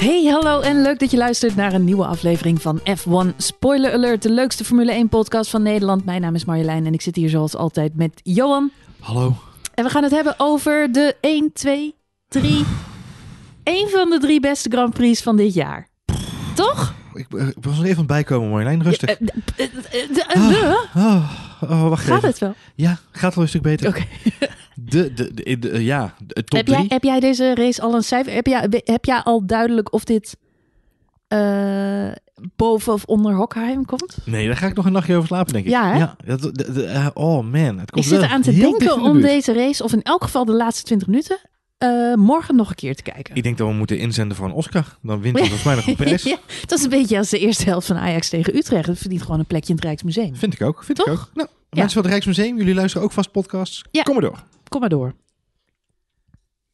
Hey, hallo en leuk dat je luistert naar een nieuwe aflevering van F1 Spoiler Alert, de leukste Formule 1-podcast van Nederland. Mijn naam is Marjolein en ik zit hier zoals altijd met Johan. Hallo. En we gaan het hebben over de 1, 2, 3, Een van de drie beste Grand Prix van dit jaar ik, eh, ik was nog even aan het bijkomen, Marjolein. Rustig. Ja, wacht Gaat het wel? Ja, gaat wel een stuk beter. Oké. De, de, eh, ja, de eh, top Heb jij, heb jij deze race al een cijfer? Heb jij, heb jij al duidelijk of dit boven of onder Hockheim komt? Nee, daar ga ik nog een nachtje over slapen, denk ik. Ja, oh man, het komt Ik zit aan te denken om deze race, of in elk geval de laatste 20 minuten, eh, morgen nog een keer te kijken. Ik denk dat we moeten inzenden voor een Oscar. Dan wint hij volgens mij nog een prijs. dat is een beetje als de eerste helft van Ajax tegen Utrecht. Het verdient gewoon een plekje in het Rijksmuseum. Vind ik ook. Vind ik ook. Nou, mensen van het Rijksmuseum, jullie luisteren ook vast podcasts. Kom maar door. Kom maar door.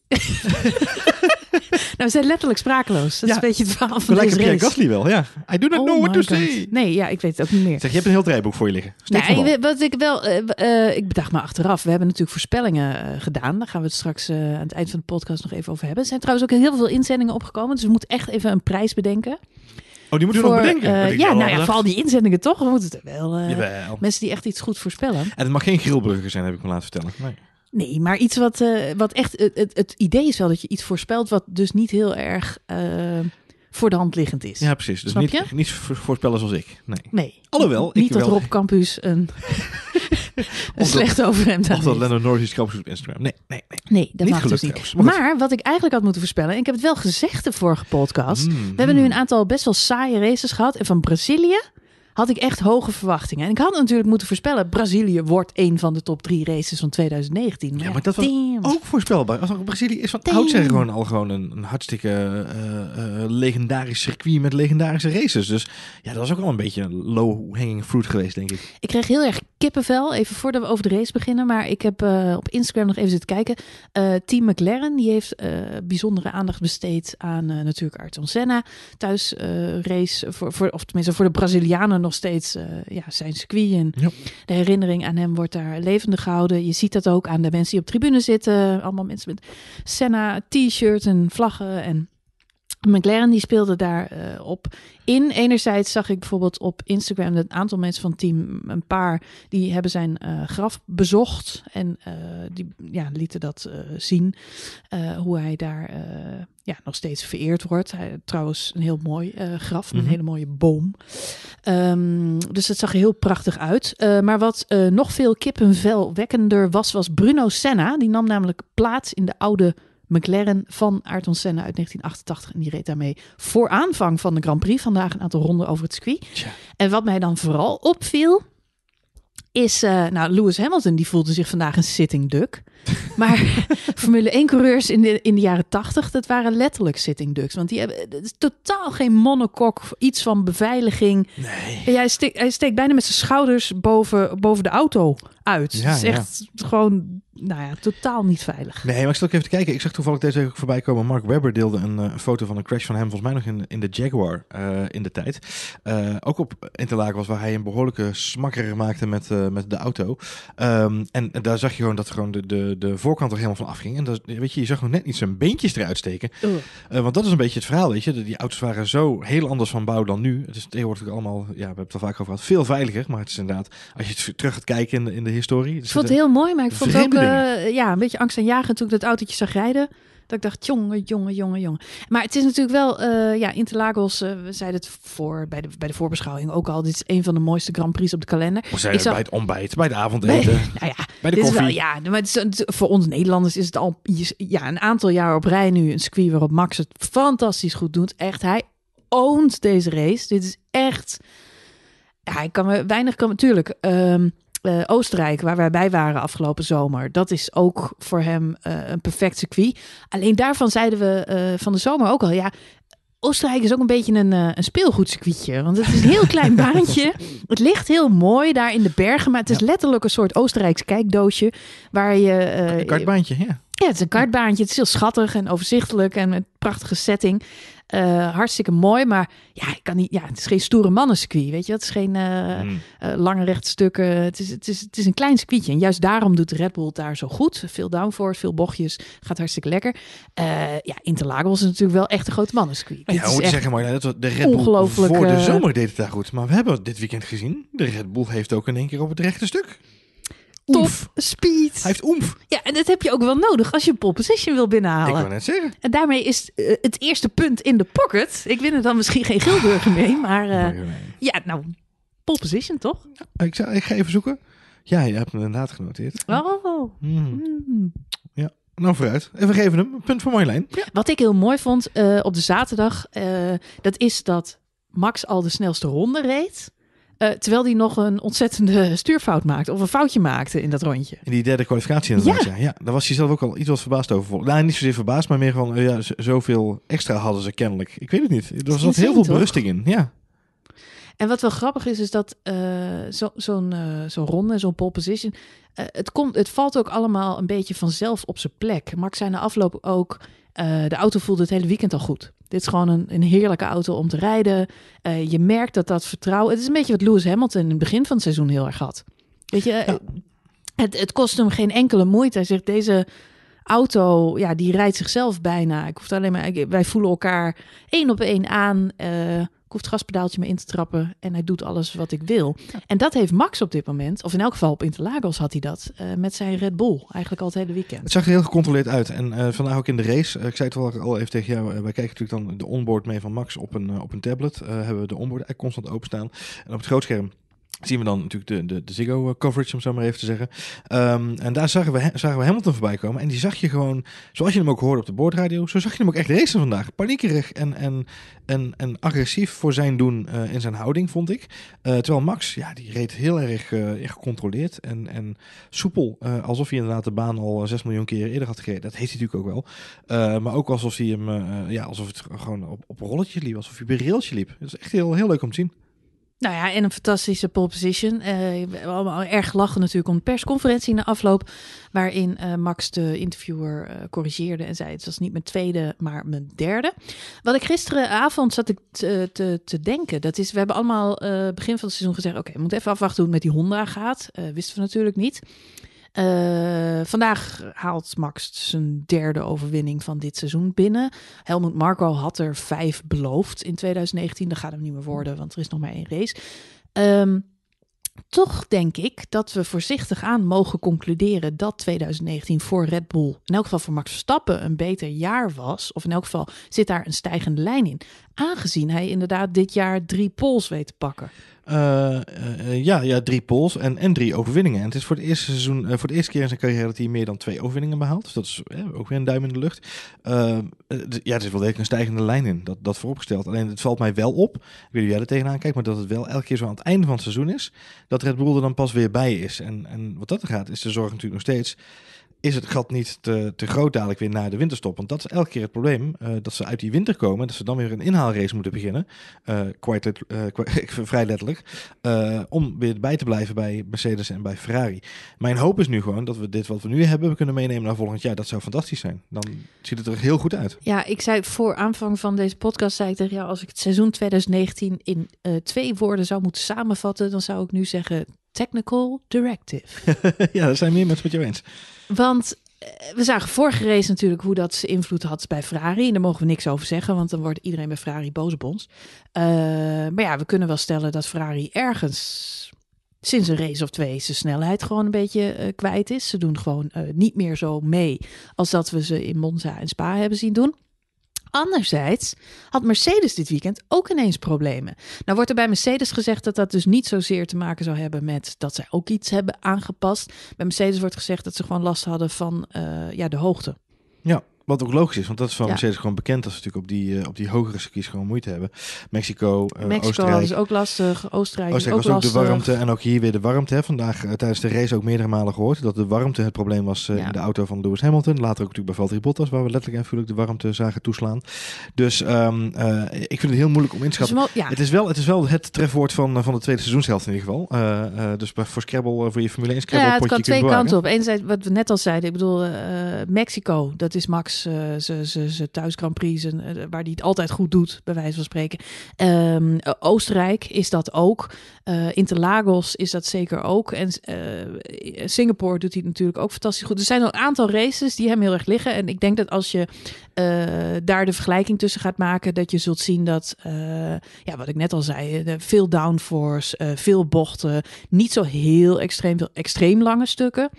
nou, zijn letterlijk sprakeloos. Dat is een beetje het verhaal van deze Pierre Gasly wel, ja. I do not oh know what to say. Nee, ja, ik weet het ook niet meer. Zeg, je hebt een heel draaiboek voor je liggen. nee, wat ik wel... Uh, ik bedacht me achteraf. We hebben natuurlijk voorspellingen eh, gedaan. Daar gaan we het straks aan het eind van de podcast nog even over hebben. Er zijn trouwens ook heel veel inzendingen opgekomen. Dus we moeten echt even een prijs bedenken. Oh, die moeten we nog bedenken. ja, nou ja, vooral die inzendingen toch. We moeten het wel. mensen die echt iets goed voorspellen. En het mag geen grillburger zijn, heb ik me laten vertellen. Nee. Nee, maar iets wat, eh, wat echt. Het, het, idee is wel dat je iets voorspelt wat dus niet heel erg eh, voor de hand liggend is. Ja, precies. Dus Snap je? niet voorspellen zoals ik. Nee. nee. Alhoewel. Niet dat Rob Campus een, een slecht overhemd heeft. Of dat Lennon Norris Campus op Instagram. Nee, nee, nee. Nee, dat niet mag dus niet. Maar, wat ik eigenlijk had moeten voorspellen, en ik heb het wel gezegd de vorige podcast. Mm. we hebben nu een aantal best wel saaie races gehad. En van Brazilië had ik echt hoge verwachtingen. En ik had natuurlijk moeten voorspellen, Brazilië wordt een van de top drie races van 2019. Maar ja, maar dat was ook voorspelbaar. Als Brazilië is van zijn gewoon al gewoon een, hartstikke uh, eh, eh, legendarisch circuit met legendarische races. Dus ja, dat was ook al een beetje low hanging fruit geweest, denk ik. Ik kreeg heel erg kippenvel, even voordat we over de race beginnen. Maar ik heb eh, op Instagram nog even zitten kijken. Team McLaren, die heeft bijzondere aandacht besteed aan natuurlijk Ayrton Senna. Thuis race, voor, voor, of tenminste voor de Brazilianen nog steeds eh, ja, zijn circuit. En de herinnering aan hem wordt daar levendig gehouden. Je ziet dat ook aan de mensen die op tribune zitten. Allemaal mensen met Senna t-shirts en vlaggen en... McLaren die speelde daarop eh, op in. Enerzijds zag ik bijvoorbeeld op Instagram een aantal mensen van het team, een paar, die hebben zijn eh, graf bezocht en eh, die ja, lieten dat zien hoe hij daar ja, nog steeds vereerd wordt. Hij, trouwens, een heel mooi graf een mhm. hele mooie boom. Ehm, dus het zag er heel prachtig uit. maar wat nog veel kippenvelwekkender was, was Bruno Senna. Die nam namelijk plaats in de oude McLaren van Ayrton Senna uit 1988. En die reed daarmee voor aanvang van de Grand Prix vandaag een aantal ronden over het circuit. En wat mij dan vooral opviel, is... Eh, nou, Lewis Hamilton die voelde zich vandaag een sitting duck. Maar Formule 1-coureurs in de, in de jaren 80, dat waren letterlijk sitting ducks. Want die hebben is totaal geen monocoque, iets van beveiliging. Nee. hij, steekt, hij steekt bijna met zijn schouders boven, boven de auto uit. Ja, het is echt gewoon, nou ja, totaal niet veilig. Nee, maar ik zal ook even te kijken. Ik zag toevallig deze week voorbij komen. Mark Webber deelde eh, een, foto van een crash van hem, volgens mij nog in, in de Jaguar eh, in de tijd. Eh, ook op Interlaken was waar hij een behoorlijke smakker maakte met, met de auto. Ehm, en daar zag je gewoon dat gewoon de, de, de, voorkant er helemaal van ging En dat, weet je, je zag nog net niet zijn beentjes eruit steken. Eh, want dat is een beetje het verhaal, weet je. Die auto's waren zo heel anders van bouw dan nu. Het is tegenwoordig allemaal, ja, we hebben het al vaak over gehad, veel veiliger. Maar het is inderdaad, als je het terug gaat kijken in de, in de historie. Ik vond het heel mooi, maar ik vond het ook eh, ja, een beetje angst en jagen toen ik dat autootje zag rijden. Dat ik dacht, jongen, jongen, jongen, jongen. Maar het is natuurlijk wel, eh, ja, Interlagos, eh, we zeiden het voor bij de, bij de voorbeschouwing ook al. Dit is een van de mooiste Grand Prix op de kalender. We zijn zag... bij het ontbijt, bij de avondeten, bij, nou ja, bij de koffie. ja, maar voor ons Nederlanders is het al ja, een aantal jaar op rij nu een circuit waarop Max het fantastisch goed doet. Echt, hij oont deze race. Dit is echt... Ja, kan weinig kan natuurlijk. Ehm, eh, Oostenrijk, waar wij bij waren afgelopen zomer, dat is ook voor hem eh, een perfect circuit. Alleen daarvan zeiden we eh, van de zomer ook al, ja, Oostenrijk is ook een beetje een, een speelgoedcircuitje. Want het is een heel klein baantje. Het ligt heel mooi daar in de bergen. Maar het is letterlijk een soort Oostenrijks kijkdoosje. Waar je. een kartbaantje, ja. Ja, het is een kartbaantje. Het is heel schattig en overzichtelijk en met prachtige setting. Eh, hartstikke mooi, maar ja, ik kan niet, ja, het is geen stoere mannencircuit, weet je. Het is geen eh, hmm. eh, lange rechtstukken. Het is, het, is, het is een klein circuitje. En juist daarom doet Red Bull daar zo goed. Veel downforce, veel bochtjes. Gaat hartstikke lekker. ja, Interlagos is natuurlijk wel echt een grote mannencircuit. Ja, moet zeggen, maar dat de Red Bull voor de zomer deed het daar goed. Maar we hebben dit weekend gezien, de Red Bull heeft ook in één keer op het rechte stuk Tof speed. Hij heeft oemf. Ja, en dat heb je ook wel nodig als je een pole position wil binnenhalen. Ik wil net zeggen. En daarmee is eh, het eerste punt in de pocket. Ik win er dan misschien geen Gilburger mee, maar uh, ja, nou, pole position toch? Ik, zou, ik ga even zoeken. Ja, je hebt me inderdaad genoteerd. Oh. Hmm. Hmm. Ja. Nou, vooruit. Even geven hem een punt voor Marjolein. Ja. Wat ik heel mooi vond eh, op de zaterdag, dat is dat Max al de snelste ronde reed. Eh, terwijl hij nog een ontzettende stuurfout maakte. Of een foutje maakte in dat rondje. In die derde kwalificatie inderdaad. Ja. ja, ja. daar was hij zelf ook al iets wat verbaasd over. Nou, niet zozeer verbaasd, maar meer van eh, ja, zoveel extra hadden ze kennelijk. Ik weet het niet. Er zat heel veel toch? berusting in. Ja. En wat wel grappig is, is dat uh, zo'n zo uh, ronde, zo'n pole position... het, komt, het valt ook allemaal een beetje vanzelf op zijn plek. Max zijn na afloop ook... de auto voelde het hele weekend al goed. Dit is gewoon een, een heerlijke auto om te rijden. Eh, je merkt dat dat vertrouwen. Het is een beetje wat Lewis Hamilton in het begin van het seizoen heel erg had. Weet je, eh, het, het kost hem geen enkele moeite. Hij zegt deze auto, ja, die rijdt zichzelf bijna. Ik hoef alleen maar, wij voelen elkaar één op één aan. Eh, ik hoef het gaspedaaltje maar in te trappen en hij doet alles wat ik wil. En dat heeft Max op dit moment, of in elk geval op Interlagos had hij dat, eh, met zijn Red Bull eigenlijk al het hele weekend. Het zag er heel gecontroleerd uit. En uh, vandaag ook in de race, eh, ik zei het al even tegen jou, wij kijken natuurlijk dan de onboard mee van Max op een, op een tablet. hebben we de onboard constant openstaan. En op het grootscherm zien we dan natuurlijk de, de, de Ziggo-coverage, eh, om zo maar even te zeggen. Ehm, en daar zagen we, zagen we Hamilton voorbij komen. En die zag je gewoon, zoals je hem ook hoorde op de boordradio, zo zag je hem ook echt racen vandaag. Paniekerig en, en, en, en agressief voor zijn doen uh, in zijn houding, vond ik. Eh, terwijl Max, ja, die reed heel erg gecontroleerd en, en soepel. alsof hij inderdaad de baan al 6 miljoen keer eerder had gereden. Dat heeft hij natuurlijk ook wel. maar ook alsof hij hem, ja, alsof het gewoon op, op rollertjes rolletje liep. Alsof hij bij een railtje liep. Dat is echt heel, heel leuk om te zien. Nou ja, en een fantastische pole position. Uh, allemaal erg lachen natuurlijk om de persconferentie na afloop. Waarin eh, Max de interviewer eh, corrigeerde en zei: Het was niet mijn tweede, maar mijn derde. Wat ik gisteravond zat ik te, te, denken. Dat is, we hebben allemaal begin van het seizoen gezegd: Oké, we moeten even afwachten hoe het met die Honda gaat. wisten we natuurlijk niet. Eh, vandaag haalt Max zijn derde overwinning van dit seizoen binnen. Helmut Marko had er vijf beloofd in 2019. Dat gaat hem niet meer worden, want er is nog maar één race. Ehm, toch denk ik dat we voorzichtig aan mogen concluderen dat 2019 voor Red Bull, in elk geval voor Max Verstappen, een beter jaar was. Of in elk geval zit daar een stijgende lijn in. Aangezien hij inderdaad dit jaar drie pols weet te pakken. Eh, eh, ja, ja, drie pols en, en drie overwinningen. En het is voor het eerste seizoen, uh, voor de eerste keer in zijn carrière dat hij meer dan twee overwinningen behaalt. Dus dat is ook weer een duim in de lucht. ja, er is wel degelijk een stijgende lijn in, dat, dat vooropgesteld. Alleen het valt mij wel op, ik weet hoe jij er tegenaan kijkt, maar dat het wel elke keer zo aan het einde van het seizoen is, dat Red Bull er dan pas weer bij is. En, en wat dat er gaat, is de zorg natuurlijk nog steeds is het gat niet te, te groot dadelijk weer na de winterstop? Want dat is elke keer het probleem, eh, dat ze uit die winter komen dat ze dan weer een inhaalrace moeten beginnen. Eh, quite eh, vrij letterlijk. om weer bij te blijven bij Mercedes en bij Ferrari. Mijn hoop is nu gewoon dat we dit wat we nu hebben kunnen meenemen naar volgend jaar. Dat zou fantastisch zijn. Dan ziet het er heel goed uit. Ja, ik zei voor aanvang van deze podcast, zei ik tegen ja, als ik het seizoen 2019 in twee woorden zou moeten samenvatten, dan zou ik nu zeggen Technical Directive. ja, daar zijn meer mensen met je eens. Want eh, we zagen vorige race natuurlijk hoe dat ze invloed had bij Ferrari. En daar mogen we niks over zeggen, want dan wordt iedereen bij Ferrari boos op ons. Eh, maar ja, we kunnen wel stellen dat Ferrari ergens sinds een race of twee zijn snelheid gewoon een beetje eh, kwijt is. Ze doen gewoon niet meer zo mee als dat we ze in Monza en Spa hebben zien doen. Anderzijds had Mercedes dit weekend ook ineens problemen. Nou wordt er bij Mercedes gezegd dat dat dus niet zozeer te maken zou hebben met dat zij ook iets hebben aangepast. Bij Mercedes wordt gezegd dat ze gewoon last hadden van eh, ja, de hoogte. Ja, wat ook logisch is, want dat is van ja. Mercedes gewoon bekend dat ze natuurlijk op die, eh, op die hogere circuits gewoon moeite hebben. Mexico, eh, Oostenrijk. Mexico is ook lastig. Oostenrijk, is ook was ook de warmte en ook hier weer de warmte. Hè. Vandaag eh, tijdens de race ook meerdere malen gehoord dat de warmte het probleem was in de auto van Lewis Hamilton. Later ook natuurlijk bij Valtteri Bottas, waar we letterlijk en vuurlijk de warmte zagen toeslaan. Dus ehm, ik vind het heel moeilijk om in te het, is wel, het is wel het trefwoord van, van de tweede seizoenshelft in ieder geval. dus voor Scrabble, voor je Formule 1 Scrabble ja, het kan twee kanten op. Enerzijds, wat we net al zeiden, ik bedoel, Mexico, dat is Max eh, ze uh, thuis Grand Prix, eh, waar hij het altijd goed doet, bij wijze van spreken. Ehm, Oostenrijk is dat ook. Eh, Interlagos is dat zeker ook. En eh, Singapore doet hij natuurlijk ook fantastisch goed. Er zijn al een aantal races die hem heel erg liggen. En ik denk dat als je eh, daar de vergelijking tussen gaat maken, dat je zult zien dat, ja, wat ik net al zei, veel downforce, veel bochten, niet zo heel extreem veel extreem lange stukken.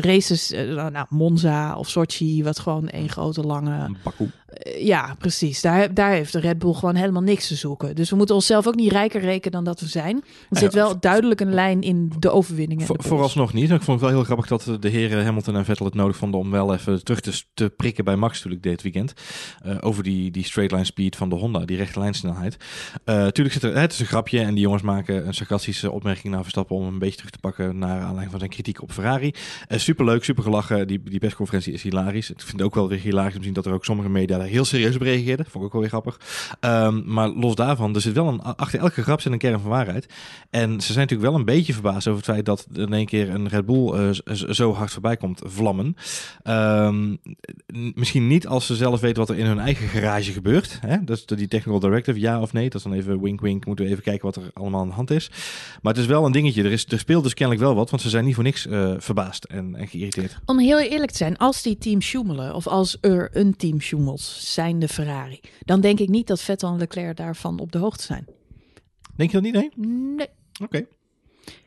races, nou, nou, Monza of Sochi, wat gewoon één grote lange. Baku. Eh, ja, precies. Daar, daar heeft de Red Bull gewoon helemaal niks te zoeken. Dus we moeten onszelf ook niet rijker rekenen dan dat we zijn. Er zit wel duidelijk een lijn in de overwinningen. vooralsnog niet. Ik vond het wel heel grappig dat de heren Hamilton en Vettel het nodig vonden om wel even terug te, te prikken bij Max natuurlijk dit weekend. Eh, over die, die straight line speed van de Honda, die rechte lijnsnelheid. Uh, tuurlijk zit er, het is een grapje en die jongens maken een sarcastische opmerking naar Verstappen om een beetje terug te pakken naar aanleiding van zijn kritiek op Ferrari. superleuk, supergelachen. Die, die persconferentie is hilarisch. Ik vind het ook wel weer hilarisch om te zien dat er ook sommige media eh, heel serieus op reageerde. Vond ik ook wel weer grappig. Ehm, maar los daarvan, er zit wel een, achter elke grap zit een kern van waarheid. En ze zijn natuurlijk wel een beetje verbaasd over het feit dat in één keer een Red Bull eh, zo hard voorbij komt vlammen. Ehm, misschien niet als ze zelf weten wat er in hun eigen garage gebeurt. Hè? Dus die technical directive, ja of nee. Dat is dan even wink wink, moeten we even kijken wat er allemaal aan de hand is. Maar het is wel een dingetje. Er, is, er speelt dus kennelijk wel wat, want ze zijn niet voor niks eh, verbaasd en, en, geïrriteerd. Om heel eerlijk te zijn, als die team schumelen of als er een team sjoemelt zijn de Ferrari. Dan denk ik niet dat Vettel en Leclerc daarvan op de hoogte zijn. Denk je dat niet? Nee. nee. Oké.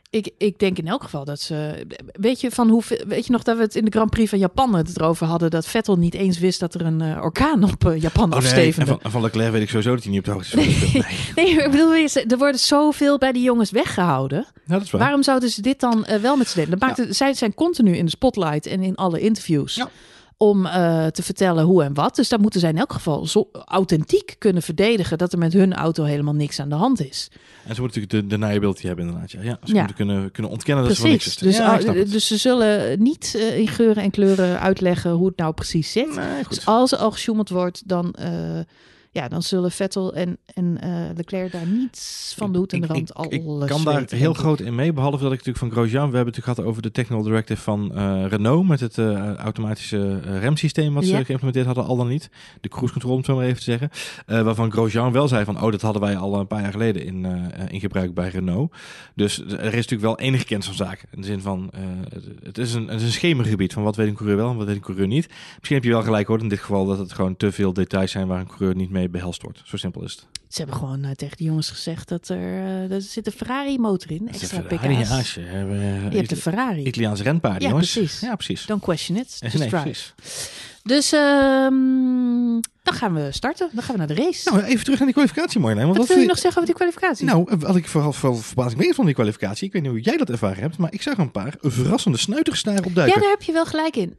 Ik, ik denk in elk geval dat ze. Weet je, van hoe, weet je nog dat we het in de Grand Prix van Japan het erover hadden? Dat Vettel niet eens wist dat er een eh, orkaan op eh, Japan oh, afstevende. En van, van Leclerc weet ik sowieso dat hij niet op de hoogte is. Nee. nee, ik bedoel, er worden zoveel bij die jongens weggehouden. Ja, dat is waar. Waarom zouden ze dit dan eh, wel met z'n delen? zij zijn continu in de spotlight en in alle interviews. Ja om eh, te vertellen hoe en wat. Dus daar moeten zij in elk geval zo authentiek kunnen verdedigen dat er met hun auto helemaal niks aan de hand is. En ze moeten natuurlijk de deniability hebben inderdaad. Ja, ja ze moeten kunnen, kunnen ontkennen dat ze niks is. Dus, dus ze zullen niet eh, in geuren en kleuren uitleggen hoe het nou precies zit. dus als er al gesjoemeld wordt, dan eh, ja, dan zullen Vettel en, en uh, Leclerc daar niets van de hoed en de rand al. Ik, kan daar heel groot in mee, behalve dat ik natuurlijk van Grosjean, we hebben het natuurlijk gehad over de technical directive van eh, Renault met het eh, automatische remsysteem wat ze geïmplementeerd hadden, al dan niet. De cruise control, om het zo maar even te zeggen. waarvan Grosjean wel zei van, oh, dat hadden wij al een paar jaar geleden in, in gebruik bij Renault. Dus er is natuurlijk wel enige kennis van zaken. In de zin van, het is een, het een schemergebied van wat weet een coureur wel en wat weet een coureur niet. Misschien heb je wel gelijk hoor, in dit geval dat het gewoon te veel details zijn waar een coureur niet mee mee behelst wordt. Zo simpel is het. Ze hebben gewoon eh, tegen die jongens gezegd dat er, er eh, zit een Ferrari motor in. Extra pk's. Eh, je hebt de Ferrari. Italiaans renpaard, ja, jongens. Precies. Ja, precies. Don't question it. Precies. Dus ehm, dan gaan we starten. Dan gaan we naar de race. Nou, even terug naar die kwalificatie, Marjolein. Want wat, wil je nog zeggen over die kwalificatie? Nou, wat ik vooral, verbaas verbazing meer van die kwalificatie. Ik weet niet hoe jij dat ervaren hebt, maar ik zag een paar verrassende snuiterstaren op duiken. Ja, daar heb je wel gelijk in.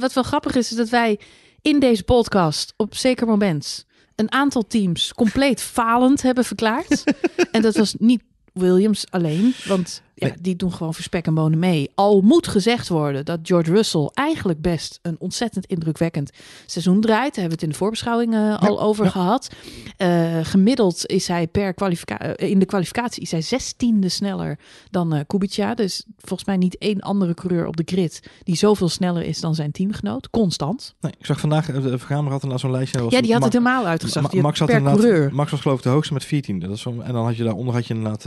wat wel grappig is, is dat wij in deze podcast op zeker moment een aantal teams compleet falend hebben verklaard. en dat was niet Williams alleen, want ja, die doen gewoon verspek en bonen mee. Al moet gezegd worden dat George Russell eigenlijk best een ontzettend indrukwekkend seizoen draait. Daar hebben we het in de voorbeschouwing eh, al over gehad. Eh, gemiddeld is hij per kwalificatie eh, in de kwalificatie is hij zestiende sneller dan uh, Kubica. Dus volgens mij niet één andere coureur op de grid die zoveel sneller is dan zijn teamgenoot. Constant. Nee, ik zag vandaag, de Vergamer had zo'n lijstje. Was ja, die had het helemaal uitgezocht. Max, had per coureur. Max was geloof ik de hoogste met 14. Dat is en dan had je daaronder had je inderdaad...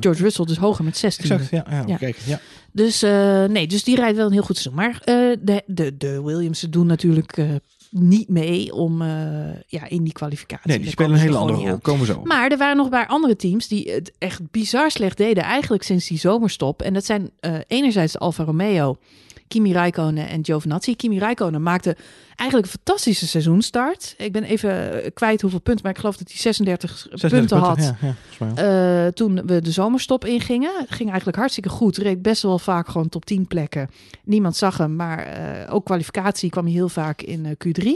George Russell dus hoger met 16 ja. ja, ja. Dus, eh, nee, dus die rijdt wel een heel goed seizoen. Maar eh, de, de, de Williams doen natuurlijk eh, niet mee om ja, in die kwalificatie. Nee, die spelen een hele andere rol. Komen zo. Maar er waren nog een paar andere teams die het echt bizar slecht deden eigenlijk sinds die zomerstop. En dat zijn enerzijds Alfa Romeo... Kimi Räikkönen en Giovinazzi. Kimi Räikkönen maakte eigenlijk een fantastische seizoenstart. Ik ben even eh, kwijt hoeveel punten, maar ik geloof dat hij 36, punten, had. Eh, toen we de zomerstop ingingen. Ging eigenlijk hartstikke goed. Reed best wel vaak gewoon top 10 plekken. Niemand zag hem, maar eh, ook kwalificatie kwam hij heel vaak in Q3.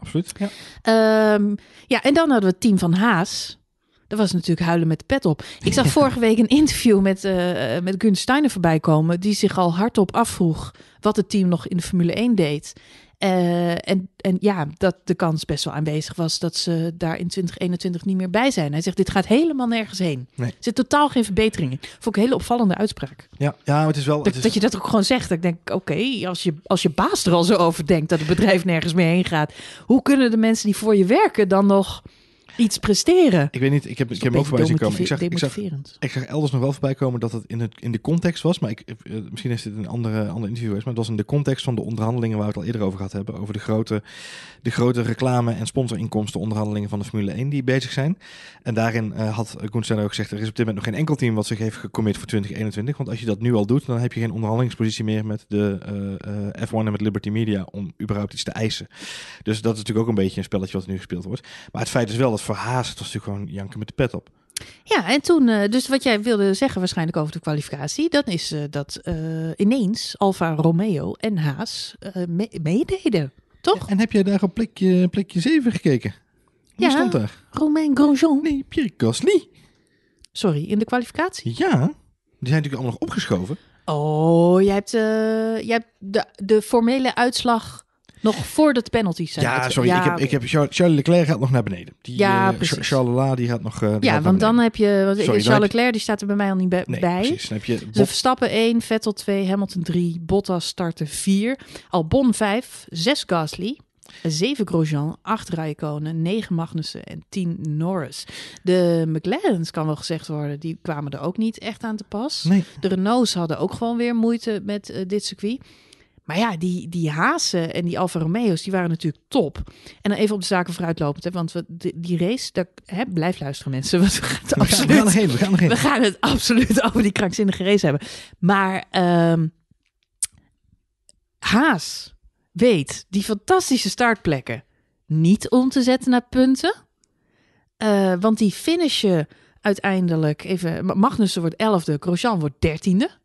Absoluut, ja. Ehm, ja, en dan hadden we het team van Haas was natuurlijk huilen met de pet op. Ik zag vorige week een interview met, uh, met Steiner voorbij komen, die zich al hardop afvroeg wat het team nog in de Formule 1 deed. Eh, en, en ja, dat de kans best wel aanwezig was dat ze daar in 2021 niet meer bij zijn. Hij zegt, dit gaat helemaal nergens heen. Er zit totaal geen verbetering in. Vond ik een hele opvallende uitspraak. Ja, ja het is wel... Dat, je dat ook gewoon zegt. Dat ik denk, oké, als, je, als je baas er al zo over denkt dat het bedrijf nergens meer heen gaat. Hoe kunnen de mensen die voor je werken dan nog... Iets presteren. Ik weet niet, ik heb, ik heb ook voorbij zien komen. Ik zag, ik, zag, ik zag elders nog wel voorbij komen dat het in, het, in de context was. Maar ik, eh, misschien is dit een andere, ander interview geweest. Maar het was in de context van de onderhandelingen waar we het al eerder over gehad hebben. Over de grote, de grote reclame- en sponsorinkomsten onderhandelingen van de Formule 1 die bezig zijn. En daarin uh, had Gunther ook gezegd, er is op dit moment nog geen enkel team wat zich heeft gecommit voor 2021. Want als je dat nu al doet, dan heb je geen onderhandelingspositie meer met de eh, F1 en met Liberty Media om überhaupt iets te eisen. Dus dat is natuurlijk ook een beetje een spelletje wat nu gespeeld wordt. Maar het feit is wel dat verhaast. Het was natuurlijk gewoon janken met de pet op. Ja, en toen, eh, dus wat jij wilde zeggen waarschijnlijk over de kwalificatie, dan is eh, dat eh, ineens Alfa Romeo en Haas uh, meededen, toch? en heb jij daar op plekje, plekje 7 gekeken? Hoe ja, stond daar? Romain Grosjean. Nee, Pierre Gasly. Sorry, in de kwalificatie? Ja, die zijn natuurlijk allemaal nog opgeschoven. Oh, jij hebt, uh, jij hebt de, de formele uitslag nog voor dat penalties zijn. Ja, sorry. Ja, ik, heb, ik heb Charles, Charles Leclerc gaat nog naar beneden. Die, ja, uh, Charles La, die gaat nog. Eh, die ja, gaat want dan heb je. Sorry, Charles Leclerc, Leclerc, die staat er bij mij al niet bij. Nee, precies. Dan heb je Bot... dus Verstappen 1, Vettel 2, Hamilton 3, Bottas starten 4, Albon 5, 6 Gasly. 7 Grosjean, 8 Raikkonen, 9 Magnussen en 10 Norris. De McLaren's kan wel gezegd worden, die kwamen er ook niet echt aan te pas. Nee. De Renaults hadden ook gewoon weer moeite met uh, dit circuit. Maar ja, die, die Hazen en die Alfa Romeo's, die waren natuurlijk top. En dan even op de zaken vooruitlopend, hè, want we, die, race, hè, blijf luisteren mensen. we, gaan het absoluut, we gaan we gaan het absoluut over die krankzinnige race hebben. Maar ehm, Haas weet die fantastische startplekken niet om te zetten naar punten. Eh, want die finishen uiteindelijk even... Magnussen wordt elfde, Grosjean wordt dertiende. Dat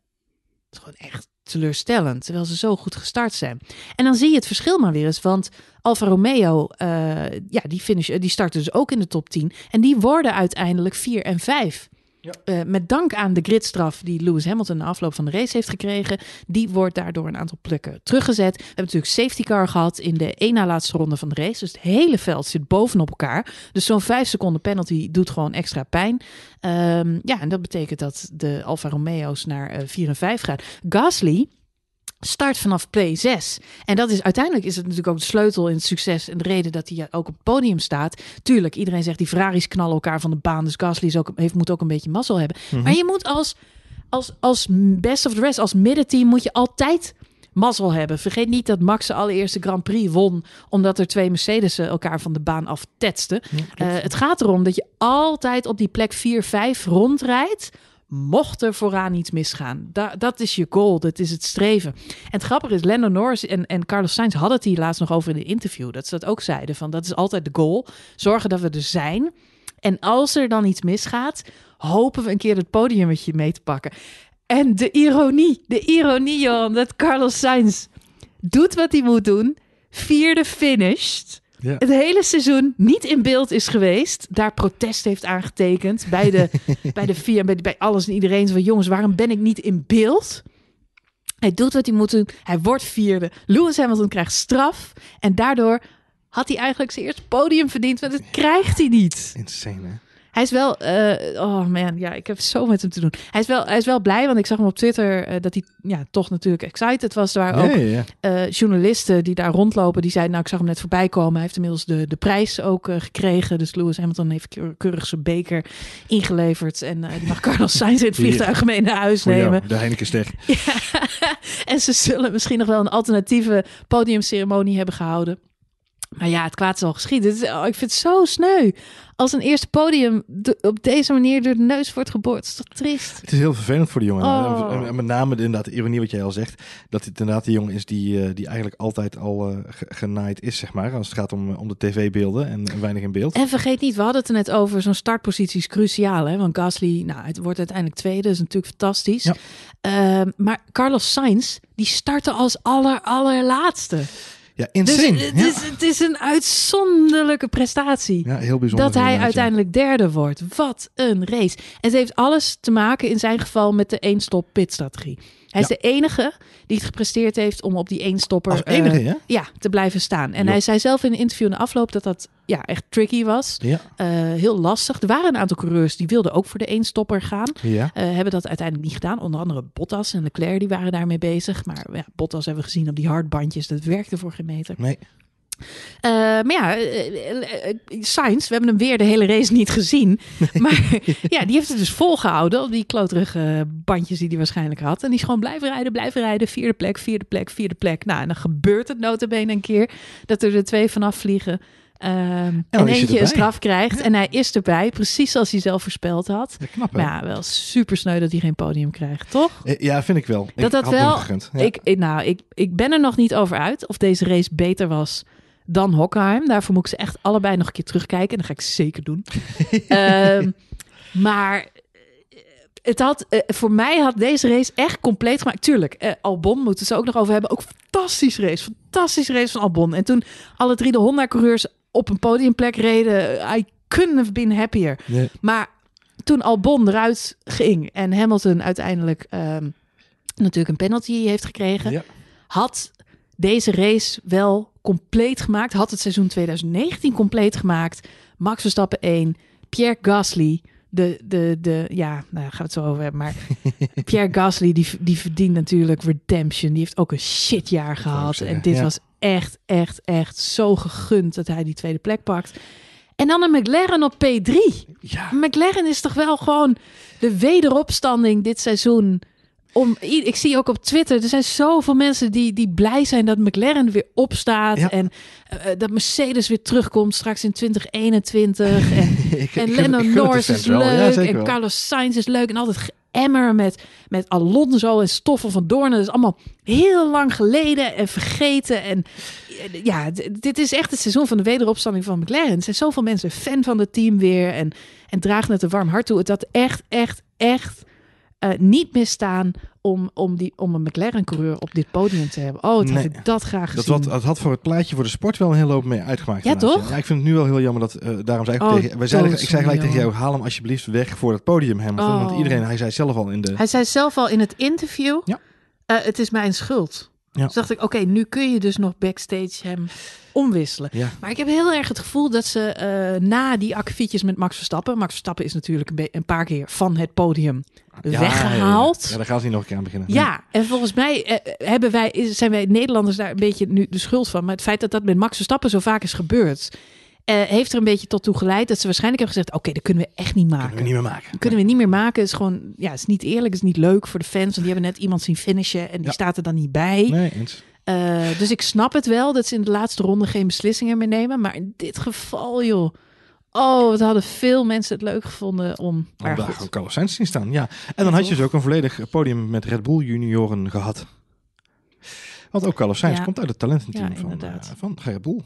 is gewoon echt teleurstellend, terwijl ze zo goed gestart zijn. En dan zie je het verschil maar weer eens, want Alfa Romeo, eh, ja, die, finish, die starten dus ook in de top 10 en die worden uiteindelijk 4 en 5. Ja. Eh, met dank aan de gridstraf die Lewis Hamilton na afloop van de race heeft gekregen, die wordt daardoor een aantal plekken teruggezet. We hebben natuurlijk safety car gehad in de één na laatste ronde van de race. Dus het hele veld zit bovenop elkaar. Dus zo'n vijf seconden penalty doet gewoon extra pijn. Ehm, ja, en dat betekent dat de Alfa Romeo's naar uh, eh, 4 en 5 gaan. Gasly start vanaf play 6. En dat is uiteindelijk is het natuurlijk ook de sleutel in het succes en de reden dat hij ook op het podium staat. Tuurlijk, iedereen zegt die Ferraris knallen elkaar van de baan. Dus Gasly is ook, heeft, moet ook een beetje mazzel hebben. Mhm. Maar je moet als, als, als best of the rest, als middenteam, moet je altijd mazzel hebben. Vergeet niet dat Max de allereerste Grand Prix won omdat er twee Mercedes'en elkaar van de baan af Ja, eh, het gaat erom dat je altijd op die plek 4-5 rondrijdt mocht er vooraan iets misgaan. dat is je goal, dat is het streven. En het grappige is, Lando Norris en, en Carlos Sainz hadden het hier laatst nog over in een interview. Dat ze dat ook zeiden, van dat is altijd de goal. Zorgen dat we er zijn. En als er dan iets misgaat, hopen we een keer het podium met je mee te pakken. En de ironie, de ironie, Jan. dat Carlos Sainz doet wat hij moet doen. Vierde finished het hele seizoen niet in beeld is geweest. Daar protest heeft aangetekend bij de, bij de vier, bij, alles en iedereen. Van jongens, waarom ben ik niet in beeld? Hij doet wat hij moet doen. Hij wordt vierde. Lewis Hamilton krijgt straf. En daardoor had hij eigenlijk zijn eerste podium verdiend. want dat krijgt hij niet. Insane, hè? Hij is wel, eh, oh man, ja, ik heb zo met hem te doen. Hij is wel, hij is wel blij, want ik zag hem op Twitter eh, dat hij ja, toch natuurlijk excited was. Er ook eh, journalisten die daar rondlopen, die zeiden, nou, ik zag hem net voorbij komen. Hij heeft inmiddels de, de prijs ook gekregen. Dus Lewis Hamilton heeft keurig zijn beker ingeleverd. En die mag Carlos Sainz in het vliegtuig mee naar huis nemen. Jou, de Heineken ja. en ze zullen misschien nog wel een alternatieve podiumceremonie hebben gehouden. Maar ja, het kwaad is al geschied. Oh, ik vind het zo sneu. Als een eerste podium op deze manier door de neus wordt geboord. Dat is toch triest? Het is heel vervelend voor die jongen. En, oh. met name de, inderdaad ironie wat jij al zegt. Dat het inderdaad de jongen is die, eh, die eigenlijk altijd al eh, genaaid is, zeg maar. Als het gaat om, om de tv-beelden en, weinig in beeld. En vergeet niet, we hadden het er net over. Zo'n startpositie is cruciaal, hè? Want Gasly, nou, het wordt uiteindelijk tweede. dat is natuurlijk fantastisch. Ehm, maar Carlos Sainz, die startte als aller, allerlaatste. Ja, insane. Dus, het is een uitzonderlijke prestatie. Ja, heel bijzonder. Dat hij uiteindelijk derde wordt. Wat een race. En ze heeft alles te maken in zijn geval met de één-stop-pitstrategie. Hij is de enige die het gepresteerd heeft om op die eenstopper eh, ja, te blijven staan. En hij zei zelf in een interview in de afloop dat dat ja, echt tricky was. Eh, heel lastig. Er waren een aantal coureurs die wilden ook voor de eenstopper gaan. Eh, hebben dat uiteindelijk niet gedaan. Onder andere Bottas en Leclerc die waren daarmee bezig. Maar ja, Bottas hebben we gezien op die hardbandjes. Dat werkte voor geen meter. Nee. Uh, maar ja, eh, eh, Sainz, we hebben hem weer de hele race niet gezien. Maar ja, die heeft het dus volgehouden die kloterige bandjes die hij waarschijnlijk had. En die is gewoon blijven rijden, blijven rijden. Vierde plek, vierde plek, vierde plek. Nou, en dan gebeurt het notabene een keer dat er de twee vanaf vliegen. Ehm, oh, en, eentje een straf krijgt. En hij is erbij, precies als hij zelf voorspeld had. Ja, knap, ja, wel super sneu dat hij geen podium krijgt, toch? Ja, vind ik wel. Dat ik dat wel. Ik, nou, ik, ik ben er nog niet over uit of deze race beter was dan Hockheim. Daarvoor moet ik ze echt allebei nog een keer terugkijken. En dat ga ik zeker doen. Ehm, maar eh, het had, eh, voor mij had deze race echt compleet gemaakt. Tuurlijk, eh, Albon moeten ze ook nog over hebben. Ook fantastisch race. Fantastisch race van Albon. En toen alle drie de Honda-coureurs op een podiumplek reden. I couldn't have been happier. Maar toen Albon eruit ging en Hamilton uiteindelijk ehm, natuurlijk een penalty heeft gekregen, had deze race wel compleet gemaakt. Had het seizoen 2019 compleet gemaakt. Max Verstappen 1, Pierre Gasly. De, de, de, ja, nou gaan we het zo over hebben. Maar Pierre Gasly, die, die verdient natuurlijk redemption. Die heeft ook een shitjaar gehad. en dit was echt, echt, echt zo gegund dat hij die tweede plek pakt. En dan een McLaren op P3. Ja. McLaren is toch wel gewoon de wederopstanding dit seizoen om, ik zie ook op Twitter, er zijn zoveel mensen die, die blij zijn dat McLaren weer opstaat. En eh, eh, dat Mercedes weer terugkomt straks in 2021. En, ik, en Lando Norris is leuk. en Carlos Sainz is leuk. En altijd emmer met, met Alonso en Stoffel van Doorn. Dat is allemaal heel lang geleden en vergeten. En eh, ja, dit is echt het seizoen van de wederopstanding van McLaren. Er zijn zoveel mensen fan van het team weer. En, en dragen het een warm hart toe. Het Dat echt, echt, echt eh, niet misstaan om, om, die, om een McLaren-coureur op dit podium te hebben. Oh, het had ik dat graag gezien. Dat, wat, had voor het plaatje voor de sport wel een hele hoop mee uitgemaakt. Ja, toch? Ja, ik vind het nu wel heel jammer dat... Eh, daarom zei ik oh, tegen... Wij ik zei gelijk tegen jou, haal hem alsjeblieft weg voor het podium. Hem, Want oh. iedereen, hij zei zelf al in de... Hij zei zelf al in het interview... Ja. Eh, het is mijn schuld. Ja. dacht ik, oké, nu kun je dus nog backstage hem omwisselen. Maar ik heb heel erg het gevoel dat ze eh, na die akkefietjes met Max Verstappen... Max Verstappen is natuurlijk een, een paar keer van het podium weggehaald. Ja, daar gaan hij niet nog een keer aan beginnen. Ja, en volgens mij eh, eh, hebben wij, zijn wij Nederlanders daar een beetje nu de schuld van. Maar het feit dat dat met Max Verstappen zo vaak is gebeurd... Eh, heeft er een beetje tot toe geleid dat ze waarschijnlijk hebben gezegd: Oké, dat kunnen we echt niet maken. Kunnen we niet meer maken. kunnen we niet meer maken. Is gewoon, ja, is niet eerlijk, is niet leuk voor de fans. Want die hebben net iemand zien finishen en die staat er dan niet bij. Eh, dus ik snap het wel dat ze in de laatste ronde geen beslissingen meer nemen. Maar in dit geval, joh. Oh, het hadden veel mensen het leuk gevonden om. Oh, daar gewoon Carlos Sainz zien staan. Ja. En dan had je dus ook een volledig podium met Red Bull junioren gehad. Want ook Carlos Sainz komt uit het talententeam van, uh, van Red Bull.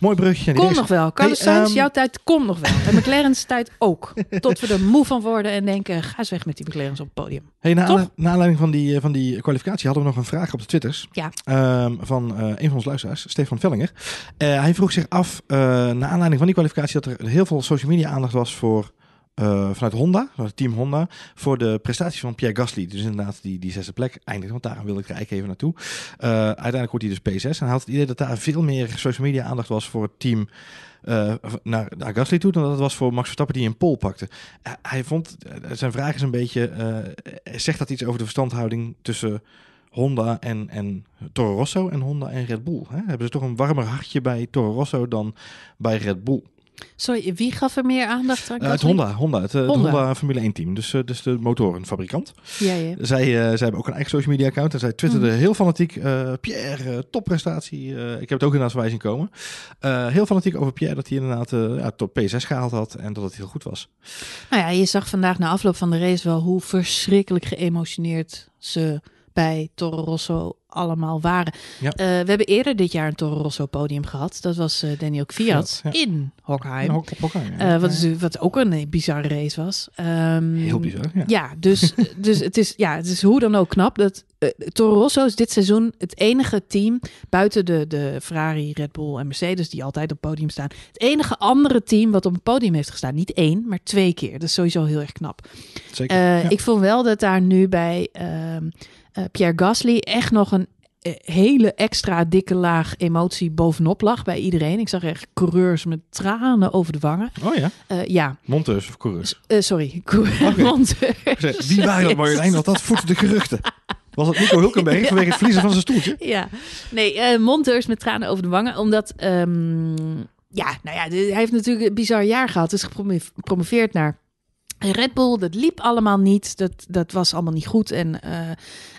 Mooi brugje. Kom nog wel. Carlos hey, Sainz, ehm, jouw tijd komt nog wel. En McLaren's tijd ook. Tot we er moe van worden en denken, ga eens weg met die McLaren's op het podium. Hey, na, aanleiding van die, eh, van die kwalificatie hadden we nog een vraag op de twitters. Ja. Ehm, van uh, een van onze luisteraars, Stefan Vellinger. Eh, hij vroeg zich af, uh, na aanleiding van die kwalificatie, dat er heel veel social media aandacht was voor eh, vanuit Honda, vanuit Team Honda, voor de prestaties van Pierre Gasly. Dus inderdaad die, die zesde plek eindelijk, want daar wilde ik eigenlijk even naartoe. Eh, uiteindelijk wordt hij dus P6 en hij had het idee dat daar veel meer social media aandacht was voor het team eh, naar, naar, Gasly toe dan dat het was voor Max Verstappen die een pol pakte. hij vond, zijn vraag is een beetje, zegt dat iets over de verstandhouding tussen... Honda en, en Toro Rosso en Honda en Red Bull. Hè? Hebben ze toch een warmer hartje bij Toro Rosso dan bij Red Bull? Sorry, wie gaf er meer aandacht aan? Eh, het Honda, Honda het, eh, Honda. Formule 1 team. Dus, eh, dus de motorenfabrikant. Ja, ja. Zij, zij hebben ook een eigen social media account. En zij twitterden mhm. heel fanatiek. Pierre, topprestatie. ik heb het ook inderdaad voorbij zien komen. heel fanatiek over Pierre dat hij inderdaad ja, top P6 gehaald had. En dat het heel goed was. Nou ja, je zag vandaag na afloop van de race wel hoe verschrikkelijk geëmotioneerd ze bij Toro Rosso allemaal waren. Eh, we hebben eerder dit jaar een Toro Rosso podium gehad. Dat was uh, Daniel Kviat in Hockheim. Eh, dus- ja. wat, ook een bizarre race was. Ehm, heel bizar, ja. dus, dus het, is, ja, het is hoe dan ook knap. Dat, Toro Rosso is dit seizoen het enige team, buiten de, de Ferrari, Red Bull en Mercedes, die altijd op podium staan. Het enige andere team wat op het podium heeft gestaan. Niet één, maar twee keer. Dat is sowieso heel erg knap. Zeker, Ik vond wel dat daar nu bij... Ehm, eh, Pierre Gasly echt nog een eh, hele extra dikke laag emotie bovenop lag bij iedereen. Ik zag echt coureurs met tranen over de wangen. Oh ja? Eh, ja. Monteurs of coureurs? sorry, coureurs. Okay. Monteurs. Wie waren dat Marjolein? Want dat voedt de geruchten. Was het Nico Hulkenberg ja. vanwege het verliezen van zijn stoeltje? Ja. Nee, monteurs met tranen over de wangen. Omdat... Ehm, ja, nou ja, hij heeft natuurlijk een bizar jaar gehad. Is gepromoveerd naar Red Bull, dat liep allemaal niet. Dat, dat was allemaal niet goed. En eh,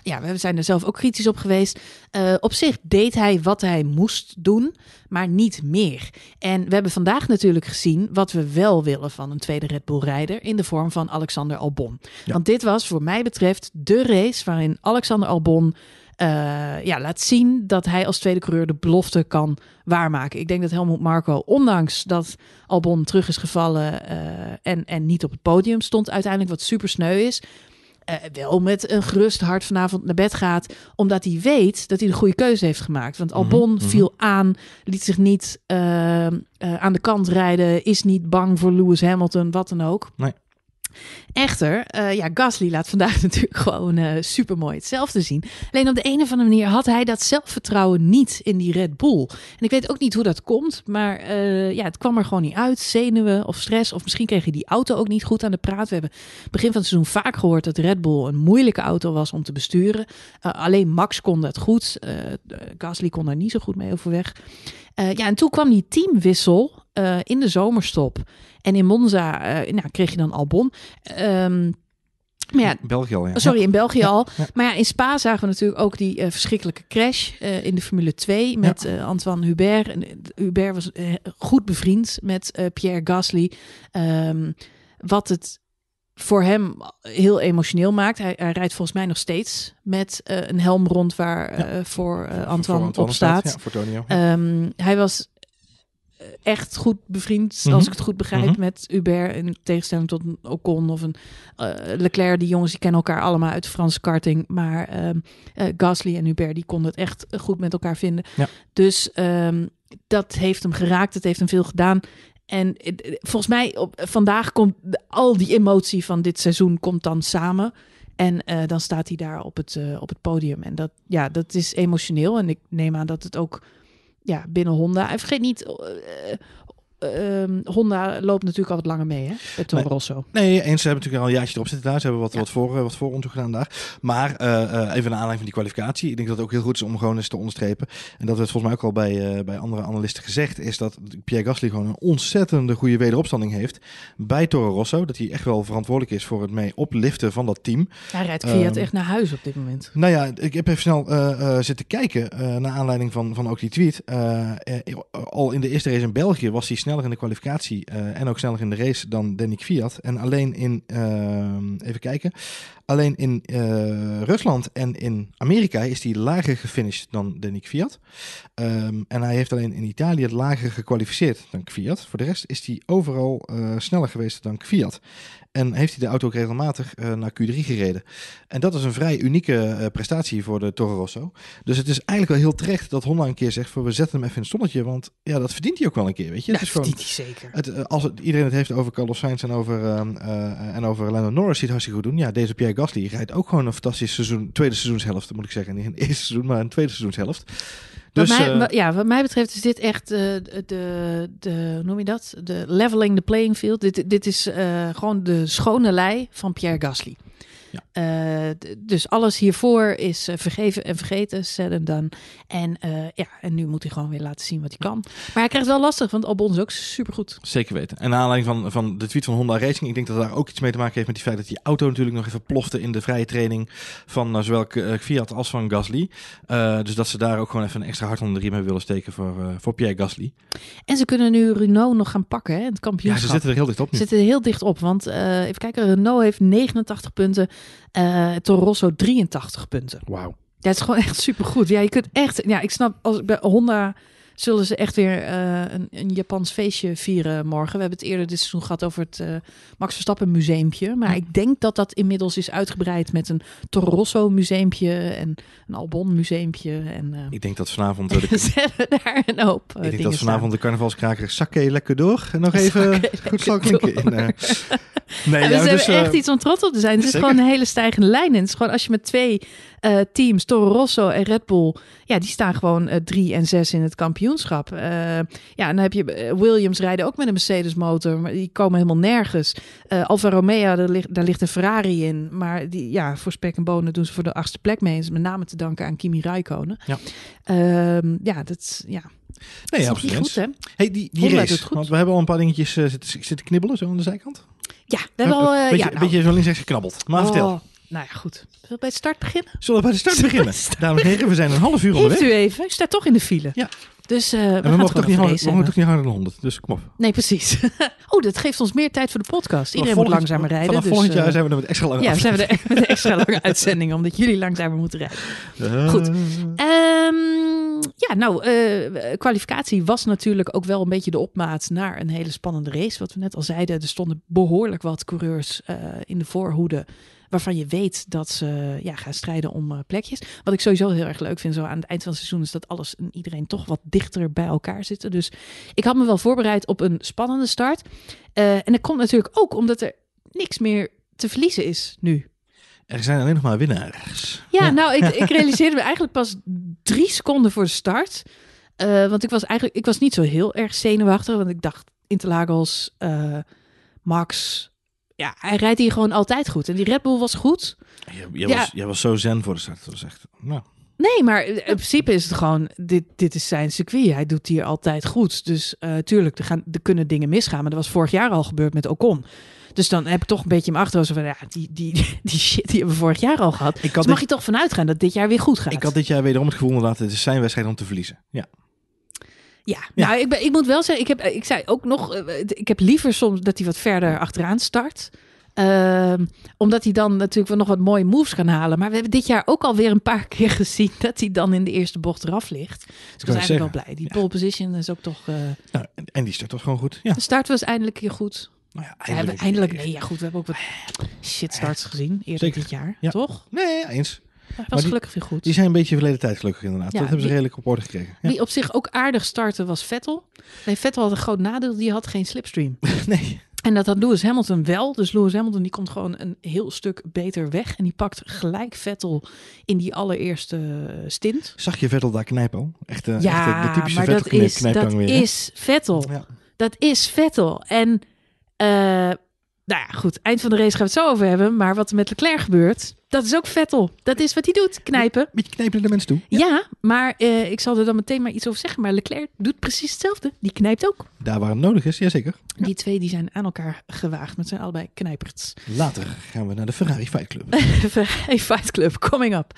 ja, we zijn er zelf ook kritisch op geweest. Eh, op zich deed hij wat hij moest doen, maar niet meer. En we hebben vandaag natuurlijk gezien wat we wel willen van een tweede Red Bull-rijder in de vorm van Alexander Albon. Want dit was, voor mij betreft, de race waarin Alexander Albon eh, ja, laat zien dat hij als tweede coureur de belofte kan waarmaken. Ik denk dat Helmut Marco, ondanks dat Albon terug is gevallen eh, en, en niet op het podium stond uiteindelijk, wat super sneu is, eh, wel met een gerust hart vanavond naar bed gaat. Omdat hij weet dat hij de goede keuze heeft gemaakt. Want mhm, Albon mhm. viel aan, liet zich niet aan de kant rijden, is niet bang voor Lewis Hamilton, wat dan ook. Nee. Echter, eh, ja, Gasly laat vandaag natuurlijk gewoon uh, eh, super mooi hetzelfde zien. Alleen op de een of andere manier had hij dat zelfvertrouwen niet in die Red Bull. En ik weet ook niet hoe dat komt, maar eh, ja, het kwam er gewoon niet uit. Zenuwen of stress, of misschien kreeg hij die auto ook niet goed aan de praat. We hebben begin van het seizoen vaak gehoord dat Red Bull een moeilijke auto was om te besturen. alleen Max kon dat goed. Gasly kon daar niet zo goed mee overweg. Eh, ja, en toen kwam die teamwissel eh, in de zomerstop. En in Monza eh, nou, kreeg je dan Albon. Um, maar ja, België al, Sorry, in België al. Maar ja, in Spa zagen we natuurlijk ook die verschrikkelijke crash in de Formule 2 met Antoine Hubert. En, Hubert was goed bevriend met Pierre Gasly. Ehm, wat het voor hem heel emotioneel maakt. Hij, hij, rijdt volgens mij nog steeds met eh, een helm rond waar eh, eh, voor, Antoine op staat. Ja, voor Tonio. Ehm, hij was echt goed bevriend, mhm. als ik het goed begrijp, mhm. met Hubert. In tegenstelling tot een Ocon of een Leclerc. Die jongens die kennen elkaar allemaal uit de Franse karting. Maar ehm, Gasly en Hubert die konden het echt goed met elkaar vinden. Dus ehm, dat heeft hem geraakt. Het heeft hem veel gedaan. En volgens mij op, vandaag komt al die emotie van dit seizoen komt dan samen. En eh, dan staat hij daar op het, eh, op het podium. En dat, ja, dat is emotioneel. En ik neem aan dat het ook ja, binnen Honda. En vergeet niet, eh, Ehm, Honda loopt natuurlijk altijd langer mee, hè? Met Toro Rosso. Nee, eens. Ze hebben natuurlijk al een jaartje erop zitten daar. Ze hebben wat, wat, voor, eh, wat voor gedaan daar. Maar eh, eh, even naar aanleiding van die kwalificatie. Ik denk dat het ook heel goed is om gewoon eens te onderstrepen. En dat werd volgens mij ook al bij, bij andere analisten gezegd. Is dat Pierre Gasly gewoon een ontzettende goede wederopstanding heeft. Bij Toro Rosso. Dat hij echt wel verantwoordelijk is voor het mee opliften van dat team. Hij rijdt Fiat ehm, echt naar huis op dit moment. Nou ja, ik heb even snel zitten kijken. naar aanleiding van, van ook die tweet. al in de eerste race in België was hij snel sneller in de kwalificatie eh, en ook sneller in de race dan Danny Fiat. En alleen in, ehm, even kijken, Alleen in eh, Rusland en in Amerika is hij lager gefinished dan de Nick Fiat. Ehm, en hij heeft alleen in Italië het lager gekwalificeerd dan Fiat. Voor de rest is hij overal eh, sneller geweest dan Fiat. En heeft hij de auto ook regelmatig eh, naar Q3 gereden. En dat is een vrij unieke prestatie voor de Toro Rosso. Dus het is eigenlijk wel heel terecht dat Honda een keer zegt... we zetten hem even in het zonnetje, want ja, dat verdient hij ook wel een keer. Weet je? Dat, verdient gewoon, hij zeker. Het, als iedereen het heeft over Carlos Sainz en over, ehm, en over Lando Norris... ziet het hartstikke goed doen. Ja, deze Pierre Gasly rijdt ook gewoon een fantastisch seizoen, tweede seizoenshelft, moet ik zeggen. Niet een eerste seizoen, maar een tweede seizoenshelft. Dus, eh, wat mij, ja, wat mij betreft is dit echt eh, de, de, noem je dat? De leveling the playing field. Dit, dit is eh, gewoon de schone lei van Pierre Gasly. Ja. Eh, dus alles hiervoor is eh, vergeven en vergeten, said and done. En eh, ja, en nu moet hij gewoon weer laten zien wat hij kan. Maar hij krijgt het wel lastig, want Albon is ook supergoed. Zeker weten. En naar aanleiding van, van de tweet van Honda Racing, ik denk dat daar ook iets mee te maken heeft met die feit dat die auto natuurlijk nog even plofte in de vrije training van nou, zowel Fiat als van Gasly. dus dat ze daar ook gewoon even een extra hart onder de riem hebben willen steken voor, voor Pierre Gasly. En ze kunnen nu Renault nog gaan pakken, hè, het kampioenschap. Ja, ze zitten er heel dicht op Ze zitten er heel dicht op, want even kijken, Renault heeft 89 punten. Uh, Rosso 83 punten. Wauw. Dat is gewoon echt supergoed. Ja, je kunt echt. Ja, ik snap als bij Honda zullen ze echt weer eh, een, een, Japans feestje vieren morgen. We hebben het eerder dit seizoen gehad over het eh, Max Verstappen museumpje. Maar ik denk dat dat inmiddels is uitgebreid met een Toro Rosso museumpje en een Albon museumpje. En, eh, ik denk dat vanavond... De... ze daar een hoop Ik denk dat vanavond staan. de carnavalskraker Sakke lekker door. En nog even goed zal klinken. In, nee, dus nou, dus, echt iets om trots op te zijn. Het is gewoon een hele stijgende lijn. En het is gewoon als je met twee eh, teams Toro Rosso en Red Bull, ja, die staan gewoon 3 eh, drie en zes in het kampioenschap. Eh, ja, en dan heb je Williams rijden ook met een Mercedes motor, maar die komen helemaal nergens. Alfa Romeo, daar ligt, daar ligt een Ferrari in, maar die, ja, voor spek en bonen doen ze voor de achtste plek mee. is met name te danken aan Kimi Räikkönen. Ja, ehm, ja dat ja. Nee, dat is goed, hè? Hey, die, die het goed. want we hebben al een paar dingetjes zitten, knibbelen zo aan de zijkant. Ja, we hebben al... beetje, ja, nou. beetje zo links-rechts geknabbeld. Maar oh. vertel. Nou ja, goed. Zullen we bij de start beginnen? Zullen we bij de start beginnen? Dames en heren, we zijn een half uur onderweg. Heeft u even. Ik sta toch in de file. Ja. Dus eh, we, mogen toch, niet harder, we toch niet dan 100, dus kom op. Nee, precies. oh, dat geeft ons meer tijd voor de podcast. Iedereen volgend, moet langzamer rijden. Vanaf dus, volgend jaar eh, zijn we er met extra lange Ja, we er met extra lange uitzendingen omdat jullie langzamer moeten rijden. Eh. Goed. Ehm, ja, nou, kwalificatie was natuurlijk ook wel een beetje de opmaat naar een hele spannende race. Wat we net al zeiden, er stonden behoorlijk wat coureurs in de voorhoede waarvan je weet dat ze ja, gaan strijden om eh, plekjes. Wat ik sowieso heel erg leuk vind, zo aan het eind van het seizoen, is dat alles en iedereen toch wat dichter bij elkaar zitten. Dus ik had me wel voorbereid op een spannende start. Eh, en dat komt natuurlijk ook omdat er niks meer te verliezen is nu. Er zijn alleen nog maar winnaars. Ja, nou, ik, ik realiseerde me eigenlijk pas drie seconden voor de start. Eh, want ik was eigenlijk ik was niet zo heel erg zenuwachtig. Want ik dacht, Interlagos, Max, ja, hij rijdt hier gewoon altijd goed. En die Red Bull was goed. Jij, was, jij was zo zen voor de start. Dat echt... Nou. Nee, maar in principe is het gewoon, dit, dit is zijn circuit. Hij doet hier altijd goed. Dus uh, tuurlijk, er, gaan, er kunnen dingen misgaan. Maar dat was vorig jaar al gebeurd met Ocon. Dus dan heb ik toch een beetje me mijn achterhoofd van, ja, die, die, die shit die hebben we vorig jaar al gehad. Ik dus mag je toch vanuit gaan dat dit jaar weer goed gaat. Ik had dit jaar wederom het gevoel laten. het is zijn wedstrijd om te verliezen. Ja, ja, nou, ik, ben, ik moet wel zeggen, ik, heb, ik zei ook nog, eh, ik heb liever soms dat hij wat verder achteraan start. Ehm, omdat hij dan natuurlijk nog wat mooie moves kan halen. Maar we hebben dit jaar ook alweer een paar keer gezien dat hij dan in de eerste bocht eraf ligt. Dus we zijn wel blij. Die pole position is ook toch. Eh, nou, en die start was gewoon goed. De start was eindelijk hier goed. Nou ja, eindelijk. we, nee, ja goed, we hebben ook wat shit starts gezien eerder dit jaar, toch? Nee, eens was gelukkig weer goed. Die zijn een beetje verleden tijd gelukkig inderdaad. dat hebben ze redelijk op orde gekregen. Ja. Wie op zich ook aardig starten was Vettel. Nee, Vettel had een groot nadeel. Die had geen slipstream. nee. En dat had Lewis Hamilton wel. Dus Lewis Hamilton die komt gewoon een heel stuk beter weg. En die pakt gelijk Vettel in die allereerste eh, stint. Zag je Vettel daar knijpen? Echt, eh, ja, echt de typische maar Vettel dat is, dat is Vettel. Dat is Vettel. En uh, nou ja, goed. Eind van de race gaan we het zo over hebben. Maar wat er met Leclerc gebeurt... Dat is ook Vettel. Dat is wat hij doet, knijpen. Beetje knijpen naar de mensen toe. Ja, maar eh, ik zal er dan meteen maar iets over zeggen. Maar Leclerc doet precies hetzelfde. Die knijpt ook. Daar waar het nodig is, jazeker. Ja. Die twee die zijn aan elkaar gewaagd. Met zijn allebei knijperts. Later gaan we naar de Ferrari Fight Club. Ferrari Fight Club, coming up.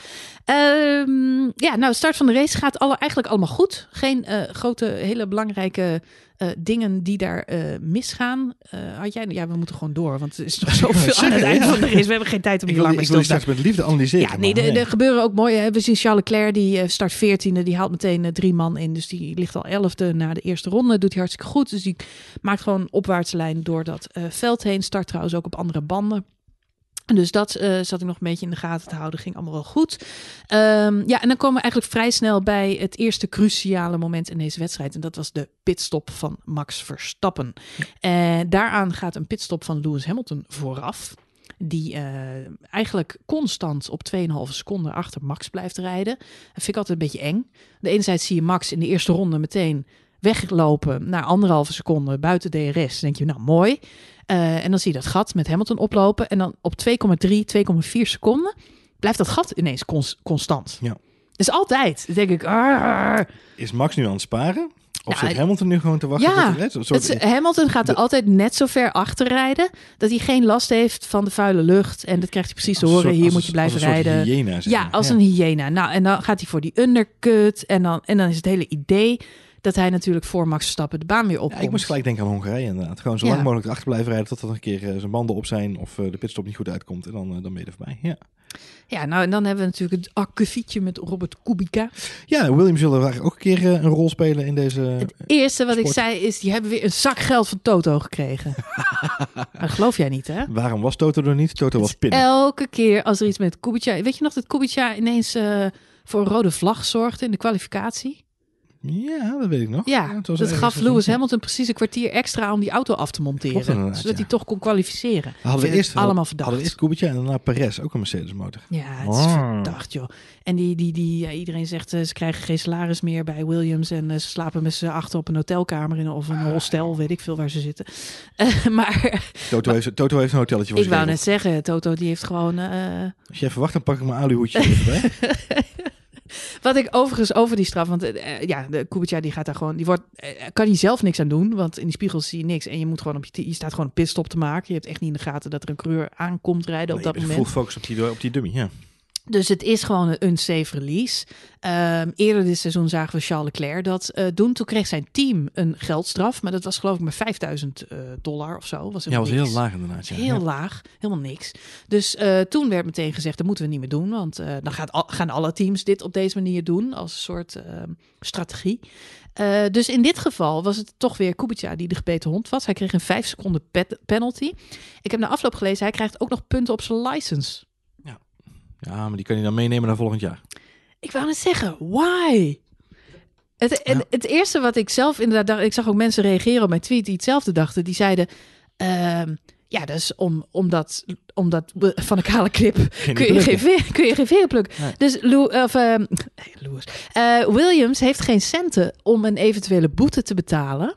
Ehm, ja, nou, start van de race gaat alle, eigenlijk allemaal goed. Geen eh, grote, hele belangrijke... Eh, dingen die daar misgaan. had jij, ja, we moeten gewoon door, want er is nog zoveel aan het eind van de race. We hebben geen tijd om hier lang mee te staan met liefde analyseren. Ja, nee, er, gebeuren ook mooie. Hè. We zien Charles Leclerc, die eh, start 14e, die haalt meteen eh, drie man in. Dus die ligt al 11e na de eerste ronde. Doet hij hartstikke goed. Dus die maakt gewoon een opwaartslijn door dat eh, veld heen. Start trouwens ook op andere banden. Dus dat zat ik nog een beetje in de gaten te houden. Ging allemaal wel goed. Ehm, ja, en dan komen we eigenlijk vrij snel bij het eerste cruciale moment in deze wedstrijd. En dat was de pitstop van Max Verstappen. daaraan gaat een pitstop van Lewis Hamilton vooraf die eh, eigenlijk constant op 2,5 seconden achter Max blijft rijden. Dat vind ik altijd een beetje eng. De ene zijde zie je Max in de eerste ronde meteen weglopen naar anderhalve seconde buiten DRS. Dan denk je, nou mooi. Eh, en dan zie je dat gat met Hamilton oplopen. En dan op 2,3, 2,4 seconden blijft dat gat ineens constant. Ja. Dus altijd denk ik. Is Max nu aan het sparen? Of nou, zit Hamilton nu gewoon te wachten? Ja, het net, het, Hamilton gaat er altijd net zo ver achter rijden dat hij geen last heeft van de vuile lucht. En dat krijgt hij precies te horen. hier moet je blijven rijden. Hyena, zeg maar. ja, als een hyena. Nou, en dan gaat hij voor die undercut. En dan, en dan is het hele idee dat hij natuurlijk voor Max stappen de baan weer op. ik moest gelijk denken aan Hongarije inderdaad. Gewoon zo lang mogelijk achter blijven rijden totdat er een keer eh, zijn banden op zijn of eh, de pitstop niet goed uitkomt. En dan, eh, dan ben je er voorbij. Ja. Ja, nou en dan hebben we natuurlijk het akkefietje met Robert Kubica. Ja, William zullen we ook een keer een rol spelen in deze. Het eerste wat ik zei is: die hebben weer een zak geld van Toto gekregen. dat geloof jij niet, hè? Waarom was Toto er niet? Toto was pin. Elke keer als er iets met Kubica. Weet je nog dat Kubica ineens voor een rode vlag zorgde in de kwalificatie? Ja, dat weet ik nog. Ja, ja dat, gaf Lewis Hamilton precies een kwartier extra om die auto af te monteren. zodat hij toch kon kwalificeren. Hadden we eerst allemaal verdacht. Hadden we eerst en daarna Perez, ook een Mercedes motor. Ja, het is oh. verdacht joh. En die, die, die, ja, iedereen zegt eh, ze krijgen geen salaris meer bij Williams. En eh, ze slapen met z'n achter op een hotelkamer in, of een ah. hostel, weet ik veel waar ze zitten. Eh, maar, Toto, heeft, Toto heeft een hotelletje voor Ik wou net zeggen, Toto die heeft gewoon... Als je even wacht, dan pak ik mijn aluhoedje erbij. Wat ik overigens over die straf, want eh, eh, ja, de Kubica die gaat daar gewoon, die wordt, eh, kan hij zelf niks aan doen, want in die spiegel zie je niks en je moet gewoon op je, je staat gewoon een pitstop te maken. Je hebt echt niet in de gaten dat er een coureur aankomt rijden op dat moment. voel focus op die, op die dummy, ja. Dus het is gewoon een unsafe release. Ehm, eerder dit seizoen zagen we Charles Leclerc dat uh, doen. Toen kreeg zijn team een geldstraf, maar dat was geloof ik maar 5000 eh, dollar of zo. Was ja, was heel laag inderdaad. Heel laag, helemaal niks. Dus eh, toen werd meteen gezegd, dat moeten we niet meer doen, want dan gaat gaan alle teams dit op deze manier doen als een soort ehm, strategie. dus in dit geval was het toch weer Kubica die de gebeten hond was. Hij kreeg een 5 seconden penalty. Ik heb na afloop gelezen, hij krijgt ook nog punten op zijn license. Ja, maar die kan je dan meenemen naar volgend jaar. Ik wou net zeggen, why? Het, eerste wat ik zelf inderdaad dacht, ik zag ook mensen reageren op mijn tweet die hetzelfde dachten. Die zeiden, ehm, ja, dus om, omdat, omdat van een kale klip kun, je geen kun je geen veer Dus Lou, of, uh, Williams heeft geen centen om een eventuele boete te betalen.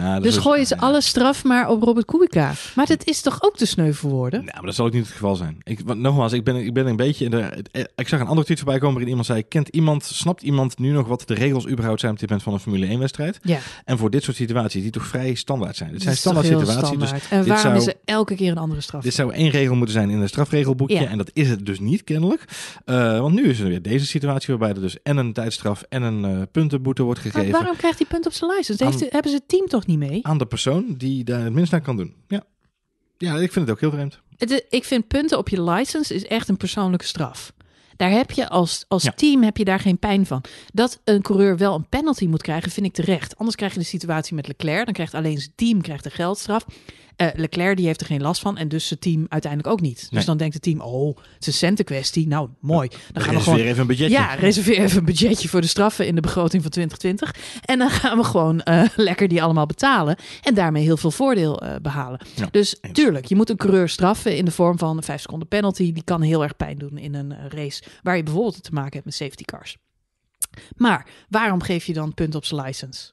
Nou dus gooien ze alle straf maar op Robert Kubica. Maar dat is toch ook te sneu worden woorden? Nou, maar dat zal ook niet het geval zijn. Ik, nogmaals, ik ben, ik ben een beetje... de, ik zag een andere tweet voorbij komen waarin iemand zei... Kent iemand, snapt iemand nu nog wat de regels überhaupt zijn op dit moment van een Formule 1-wedstrijd? Ja. En voor dit soort situaties die toch vrij standaard zijn. Het zijn standaard situaties. Dus en waarom is er elke keer een andere straf. Dit zou één regel moeten zijn in een strafregelboekje. Ja. En dat is het dus niet kennelijk. Eh, want nu is er weer deze situatie waarbij er dus en een tijdstraf en een uh, puntenboete wordt gegeven. Maar waarom krijgt hij punt op zijn license? Aan, Deze, hebben ze het team toch niet mee? Aan de persoon die daar het minst aan kan doen. Ja. Ja, ik vind het ook heel vreemd. Het, ik vind punten op je license is echt een persoonlijke straf. Daar heb je als, als team heb je daar geen pijn van. Dat een coureur wel een penalty moet krijgen, vind ik terecht. Anders krijg je de situatie met Leclerc. Dan krijgt alleen zijn team krijgt een geldstraf. Eh, Leclerc die heeft er geen last van en dus zijn team uiteindelijk ook niet. Dus dan denkt het team, oh, het is een centenkwestie. Nou, mooi. Dan, gaan we gewoon even een budgetje. Ja, reserveer even een budgetje voor de straffen in de begroting van 2020. En dan gaan we gewoon eh, lekker die allemaal betalen en daarmee heel veel voordeel eh, behalen. dus tuurlijk, je moet een coureur straffen in de vorm van een 5 seconden penalty. Die kan heel erg pijn doen in een race waar je bijvoorbeeld te maken hebt met safety cars. Maar waarom geef je dan punt op zijn license?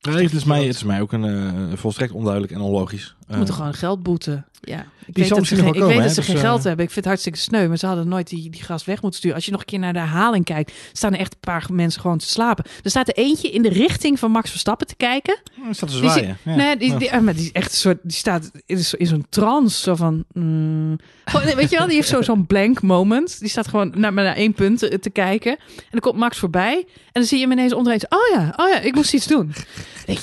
Ja, het is, mij, het is mij ook een, volstrekt onduidelijk en onlogisch. We eh. moeten gewoon geld boeten. Ja, ik weet, dat ze, geen, ik weet dat ze dus, geen geld eh, hebben. Ik vind het hartstikke sneu. Maar ze hadden nooit die, die gast weg moeten sturen. Als je nog een keer naar de herhaling kijkt, staan er echt een paar mensen gewoon te slapen. Er staat er eentje in de richting van Max Verstappen te kijken. Oh, ja, staat zwaaien. Die, nee, die, die, eh, die echt een soort. Die staat in, zo'n trance. Zo van. Mm. weet je wel, die heeft zo'n zo'n blank moment. Die staat gewoon naar, naar één punt te, kijken. En dan komt Max voorbij. En dan zie je hem ineens onderheen. Oh ja, oh ja, ik moest iets doen.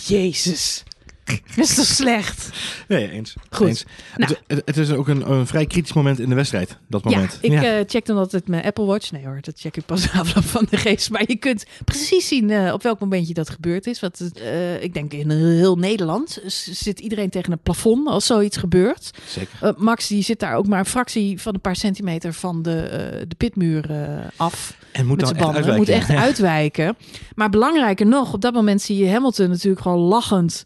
Jezus. Dat is toch slecht? Nee, eens. Goed. Eens. Nou. Het, is ook een, een, vrij kritisch moment in de wedstrijd, dat moment. Ja, ik eh, check dan altijd mijn Apple Watch. Nee hoor, dat check ik pas afloop van de geest Maar je kunt precies zien eh, op welk momentje dat gebeurd is. Want eh, ik denk in heel Nederland zit iedereen tegen een plafond als zoiets gebeurt. Zeker. Max die zit daar ook maar een fractie van een paar centimeter van de, de pitmuur af. En moet dan echt uitwijken. Moet echt uitwijken. Maar belangrijker nog, op dat moment zie je Hamilton natuurlijk gewoon lachend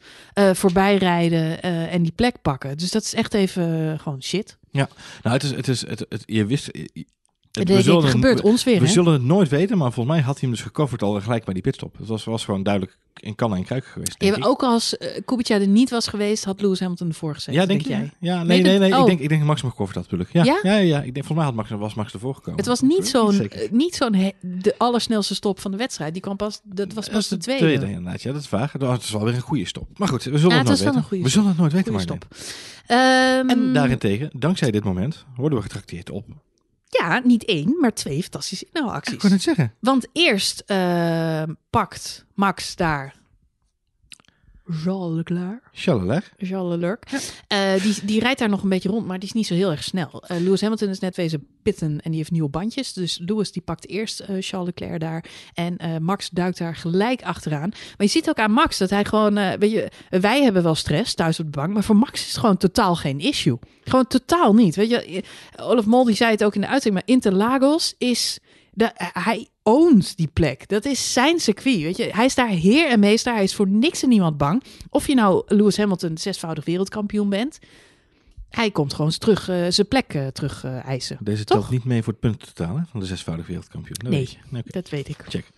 voorbijrijden eh, voorbij rijden eh, en die plek pakken. Dus dat is echt even eh, gewoon shit. Ja, nou, het is, het is, het, je wist, het, we zullen, gebeurt ons weer. We zullen het nooit weten, maar volgens mij had hij hem dus gecoverd al gelijk bij die pitstop. Het was, was gewoon duidelijk in kan en kruik geweest. Denk ook als uh, er niet was geweest, had Lewis Hamilton ervoor gezet. Ja, denk, jij? Ja, nee, nee, nee. Ik, oh. denk, ik denk Max gekofferd had, natuurlijk. Ja, ja, ja. ja, Ik denk, volgens mij had Max, was Max ervoor gekomen. Het was niet zo'n, eh, niet zo'n de allersnelste stop van de wedstrijd. Die kwam pas, dat was eh, pas de, de, tweede. tweede inderdaad, ja, dat is waar. Dat is wel weer een goede stop. Maar goed, we zullen het, nooit weten. We zullen het nooit weten, maar ehm, en daarentegen, dankzij dit moment, worden we getrakteerd op ja, niet één, maar twee fantastische inhaalacties. Ik kan het zeggen. Want eerst eh, pakt Max daar Charles Leclerc. Charles Leclerc. Charles Leclerc. Eh, die, die rijdt daar nog een beetje rond, maar die is niet zo heel erg snel. Eh, Lewis Hamilton is net wezen pitten en die heeft nieuwe bandjes. Dus Lewis die pakt eerst uh, eh, Charles Leclerc daar. En Max duikt daar gelijk achteraan. Maar je ziet ook aan Max dat hij gewoon... weet je, wij hebben wel stress thuis op de bank, maar voor Max is het gewoon totaal geen issue. Gewoon totaal niet. Weet je, Olaf Mol die zei het ook in de uitzending, maar Interlagos is eh, hij owns die plek. Dat is zijn circuit. Weet je? Hij is daar heer en meester. Hij is voor niks en niemand bang. Of je nou Lewis Hamilton zesvoudig wereldkampioen bent hij komt gewoon terug, eh, zijn plek eh, terug eh, eisen. Deze toch? telt niet mee voor het puntentotaal hè, van de zesvoudig wereldkampioen. Dat nee, weet dat weet ik. Check.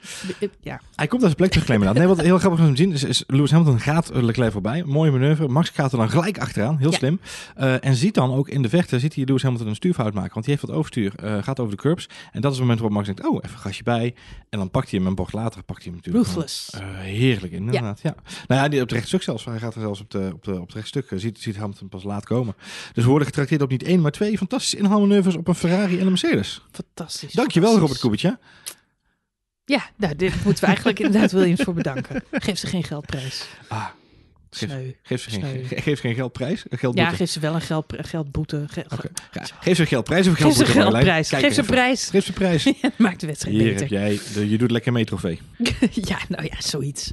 Ja. Hij komt uit zijn plek terug, claimen. nee, wat heel grappig om te zien is, is Lewis Hamilton gaat Leclerc voorbij. Mooie manoeuvre. Max gaat er dan gelijk achteraan. Heel slim. en ziet dan ook in de vechten, ziet hij Lewis Hamilton een stuurfout maken. Want hij heeft wat overstuur, gaat over de curbs. En dat is het moment waarop Max denkt, oh, even gasje bij. En dan pakt hij hem een bocht later, pakt hij hem natuurlijk. heerlijk inderdaad, ja. Nou ja, die op het rechtstuk zelfs. Hij gaat er zelfs op, de, op, de, op het rechtstuk. Ziet, ziet Hamilton pas laat komen. Dus we worden getrakteerd op niet één, maar twee fantastische inhaalmanoeuvres op een Ferrari en een Mercedes. Fantastisch. Dankjewel, Robert Koebertje. Ja, nou, dit moeten we eigenlijk inderdaad Williams voor bedanken. Geef ze geen geldprijs. Ah. Geef, geef, ze geen, geld geef ze geen geldprijs? Geldboete. Ja, geef ze wel een geld, geldboete. geef ze een geldprijs of geldboete? Geef ze een Geef ze prijs. Geef ze prijs. maakt de wedstrijd Hier beter. Heb jij, je doet lekker mee trofee. ja, nou ja, zoiets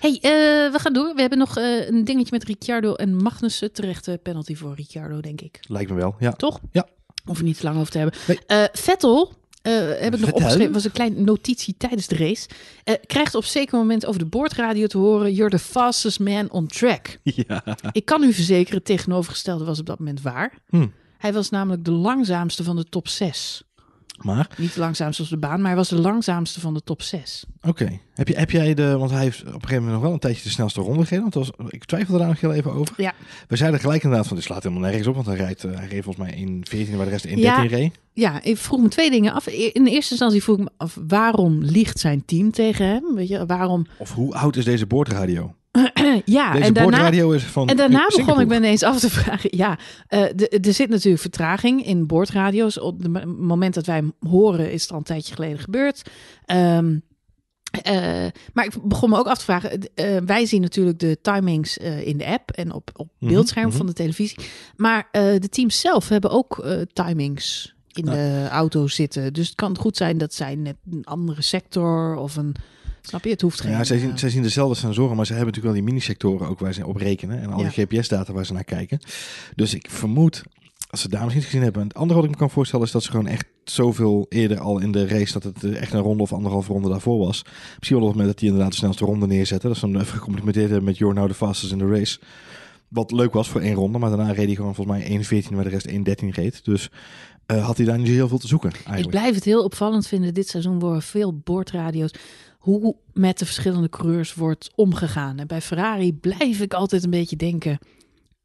hey, eh, we gaan door. We hebben nog eh, een dingetje met Ricciardo en Magnussen. Terechte penalty voor Ricciardo, denk ik. Lijkt me wel, ja. Toch? Ja. Hoef er niet te lang over te hebben. Eh, Vettel uh, heb ik nog opgeschreven, was een kleine notitie tijdens de race. krijgt op zeker moment over de boordradio te horen: You're the fastest man on track. Ja. Ik kan u verzekeren, het tegenovergestelde was op dat moment waar. Hm. Hij was namelijk de langzaamste van de top 6. Maar, Niet langzaamste op de baan, maar hij was de langzaamste van de top 6. Oké. Heb, je, heb jij de. Want hij heeft op een gegeven moment nog wel een tijdje de snelste ronde gereden. Want was, ik twijfelde daar nog heel even over. Ja. We zeiden gelijk inderdaad van dit slaat helemaal nergens op. Want hij rijdt, eh, hij reed volgens mij in 14 waar de rest in 13 ja, reed. Ja, ik vroeg me twee dingen af. In de eerste instantie vroeg ik me af waarom ligt zijn team tegen hem? Weet je, waarom. Of hoe oud is deze boordradio? ja, en daarna, begon ik me ineens af te vragen. Ja, eh, er zit natuurlijk vertraging in boordradio's. Op het moment dat wij hem horen, is het al een tijdje geleden gebeurd. Ehm, eh, maar ik begon me ook af te vragen. Eh, wij zien natuurlijk de timings in de app en op, op mhm, beeldscherm mhm. van de televisie. Maar de teams zelf hebben ook timings in de auto zitten. Dus het kan goed zijn dat zij net een andere sector of een Snap je? Het hoeft geen... Ja, zij zien, eh, zien dezelfde sensoren, maar ze hebben natuurlijk wel die mini-sectoren ook waar ze op rekenen. En al die GPS-data waar ze naar kijken. Dus ik vermoed als ze dames niet gezien hebben. En het andere wat ik me kan voorstellen is dat ze gewoon echt zoveel eerder al in de race dat het eh, echt een ronde of anderhalf ronde daarvoor was. Misschien wel op het moment dat die inderdaad de snelste ronde neerzetten. Dat ze hem even gecomplimenteerd hebben met You're now the fastest in the race. Wat leuk was voor één ronde, maar daarna reed hij gewoon volgens mij 1.14 waar de rest 1.13 reed. Dus eh, had hij daar niet heel veel te zoeken. Eigenlijk. Ik blijf het heel opvallend vinden dit seizoen worden veel boordradio's hoe met de verschillende coureurs wordt omgegaan. En bij Ferrari blijf ik altijd een beetje denken: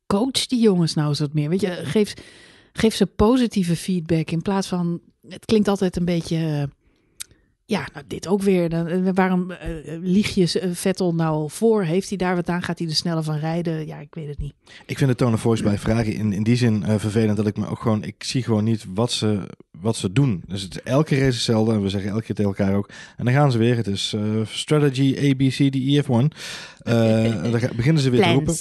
coach die jongens nou eens wat meer. Weet je, geef, geef ze positieve feedback in plaats van. Het klinkt altijd een beetje eh, ja, nou, dit ook weer. Dan, eh, waarom uh, lieg je eh, Vettel nou voor? Heeft hij daar wat aan? Gaat hij er sneller van rijden? Ja, ik weet het niet. Ik vind de tone of voice bij vragen in, in die zin vervelend dat ik me ook gewoon, ik zie gewoon niet wat ze, wat ze doen. Dus het, elke race is hetzelfde en we zeggen elke keer tegen elkaar ook. En dan gaan ze weer. Het is strategy A, B, C, D, E, F1. dan beginnen ze weer Plan te roepen.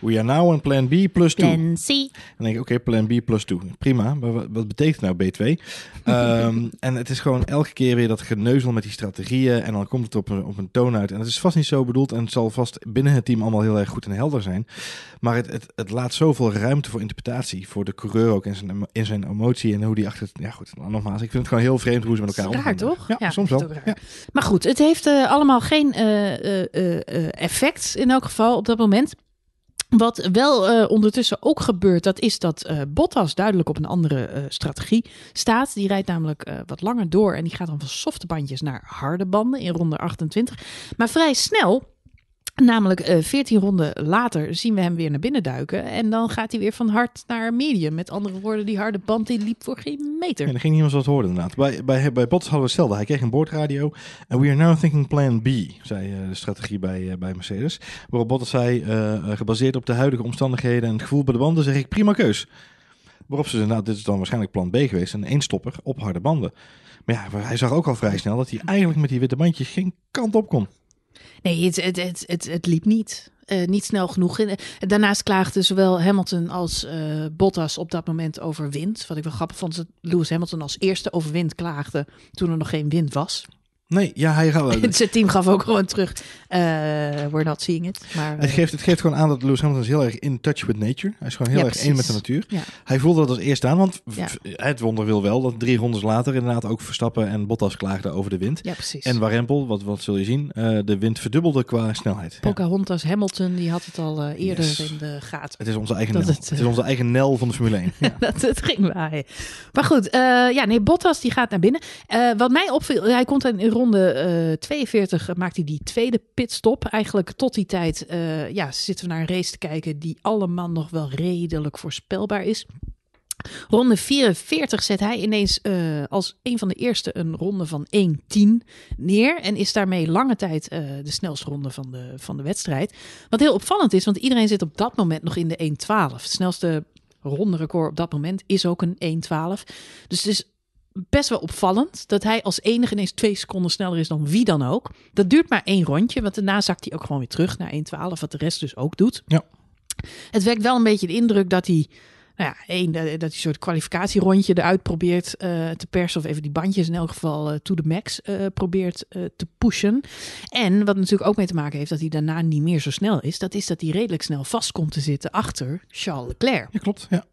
We are now een plan B plus 2. Plan C. En dan denk ik, oké, plan B plus 2. Prima, maar wat, wat betekent nou B2? Ehm, en het is gewoon elke keer weer dat geneuzel met die strategieën. En dan komt het op een, op een toon uit. En het is vast niet zo bedoeld. En het zal vast binnen het team allemaal heel erg goed en helder zijn. Maar het, het, het laat zoveel ruimte voor interpretatie. Voor de coureur ook in zijn, in zijn emotie. En hoe die achter... Ja goed, nogmaals. Ik vind het gewoon heel vreemd hoe ze met elkaar omgaan. toch? Ja, soms wel. Ja. Maar goed, het heeft eh, allemaal geen eh, eh, effect in elk geval op dat moment. Wat wel eh, ondertussen ook gebeurt, dat is dat eh, Bottas duidelijk op een andere eh, strategie staat. Die rijdt namelijk wat langer door en die gaat dan van softe bandjes naar harde banden in ronde 28. Maar vrij snel Namelijk eh, veertien ronden later zien we hem weer naar binnen duiken. En dan gaat hij weer van hard naar medium. Met andere woorden, die harde band die liep voor geen meter. En ja, er ging niemand wat horen inderdaad. Bij, bij, bij Bottas hadden we hetzelfde. Hij kreeg een boordradio. En we are now thinking plan B, zei eh, de strategie bij, eh, bij Mercedes. Waarop Bottas zei, gebaseerd op de huidige omstandigheden en het gevoel bij de banden, zeg ik prima keus. Waarop ze nou, dit is dan waarschijnlijk plan B geweest. Een eenstopper op harde banden. Maar ja, hij zag ook al vrij snel dat hij eigenlijk met die witte bandjes geen kant op kon. Nee, het, het, het, het, het liep niet. Eh, niet snel genoeg. Eh, daarnaast klaagden zowel Hamilton als eh, Bottas op dat moment over wind. Wat ik wel grappig vond, dat Lewis Hamilton als eerste over wind klaagde toen er nog geen wind was. Nee, ja, hij gaat wel. Zijn team gaf ook gewoon terug. Uh, we're not seeing it. Maar, het, geeft, het geeft gewoon aan dat Lewis Hamilton is heel erg in touch with nature. Hij is gewoon heel erg één met de natuur. Ja. Hij voelde dat als eerste aan, want het wonder wil wel dat drie rondes later inderdaad ook Verstappen en Bottas klaagden over de wind. Ja, precies. En Warempel, wat, wat zul je zien, eh, de wind verdubbelde qua snelheid. Pocahontas, Hamilton, die had het al eh, eerder in de gaten. Het is onze eigen Nel. Het, is onze eigen Nel van de Formule 1. dat het ging waar. Maar goed, ja, nee, Bottas die gaat naar binnen. wat mij opviel, hij komt in ronde 42 eh, maakt hij die tweede pitstop. Eigenlijk tot die tijd eh, ja, zitten we naar een race te kijken die allemaal nog wel redelijk voorspelbaar is. Ronde 44 zet hij ineens eh, als een van de eerste een ronde van 1-10 neer. En is daarmee lange tijd de snelste ronde van de, van de wedstrijd. Wat heel opvallend is, want iedereen zit op dat moment nog in de 1-12. Het snelste ronde record op dat moment is ook een 1-12. Dus het is best wel opvallend dat hij als enige ineens twee seconden sneller is dan wie dan ook. Dat duurt maar één rondje, want daarna zakt hij ook gewoon weer terug naar 1.12, wat de rest dus ook doet. Ja. Het werkt wel een beetje de indruk dat hij, nou ja, één, eh, dat hij een soort kwalificatierondje eruit probeert eh, te persen, of even die bandjes in elk geval eh, to the max probeert te pushen. En wat natuurlijk ook mee te maken heeft dat hij daarna niet meer zo snel is, dat is dat hij redelijk snel vast komt te zitten achter Charles Leclerc. Ja, klopt, ja.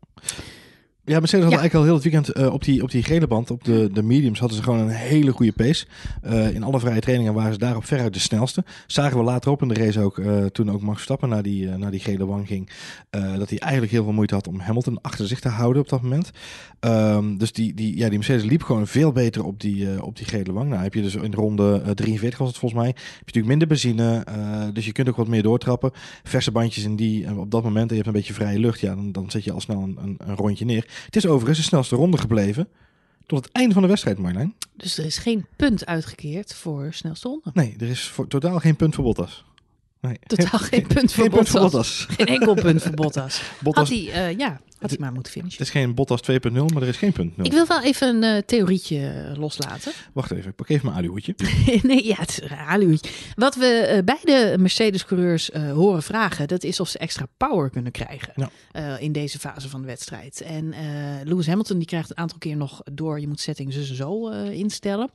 Ja, Mercedes had eigenlijk al heel het weekend eh, op, die, op die gele band, op de, de mediums, hadden ze gewoon een hele goede pace. Eh, in alle vrije trainingen waren ze daarop veruit de snelste. Zagen we later op in de race ook, eh, toen ook Max stappen naar die, naar die gele wang ging, dat hij eigenlijk heel veel moeite had om Hamilton achter zich te houden op dat moment. Ehm, dus die, die, ja, die Mercedes liep gewoon veel beter op die, op die gele wang. Nou heb je dus in ronde 43 was het volgens mij, heb je natuurlijk minder benzine, dus je kunt ook wat meer doortrappen. Verse bandjes in die, op dat moment, en je hebt een beetje vrije lucht, ja, dan, dan zet je al snel een, een, een rondje neer. Het is overigens de snelste ronde gebleven tot het einde van de wedstrijd, Marlijn. Dus er is geen punt uitgekeerd voor snelste ronde? Nee, er is totaal geen punt voor Bottas. Nee. Totaal geen, punt voor Bottas. Geen enkel punt voor Bottas. Had hij, eh, ja, had maar moeten finishen. Het is geen Bottas 2.0, maar er is geen punt 0. Ik wil wel even een uh, theorietje eh, loslaten. Wacht even, ik pak even mijn aluhoedje. nee, ja, het Wat we eh, beide Mercedes-coureurs horen vragen, dat is of ze extra power kunnen krijgen in deze fase van de wedstrijd. En Lewis Hamilton die krijgt een aantal keer nog door, je moet settings zo instellen.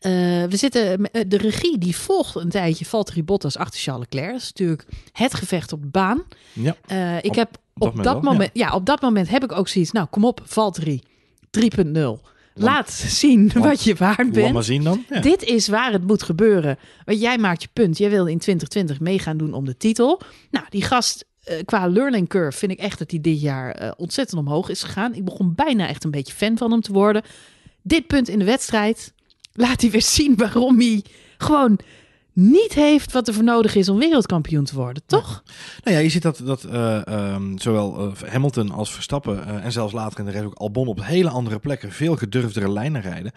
we zitten, de regie die volgt een tijdje Valtteri Bottas achter Charles Leclerc. Dat is natuurlijk het gevecht op baan. Ja. ik heb op, dat, moment, ja. op dat moment heb ik ook zoiets. Nou, kom op, Valtri, 3.0. Laat zien wat je waard bent. maar zien dan. Ja. Dit is waar het moet gebeuren. Want jij maakt je punt. Jij wil in 2020 meegaan doen om de titel. Nou, die gast eh, qua learning curve vind ik echt dat hij dit jaar eh, ontzettend omhoog is gegaan. Ik begon bijna echt een beetje fan van hem te worden. Dit punt in de wedstrijd laat hij weer zien waarom hij gewoon niet heeft wat er voor nodig is om wereldkampioen te worden, toch? Nou ja, je ziet dat, dat eh, ehm, zowel eh, Hamilton als Verstappen eh, en zelfs later in de race ook Albon op hele andere plekken veel gedurfdere lijnen rijden.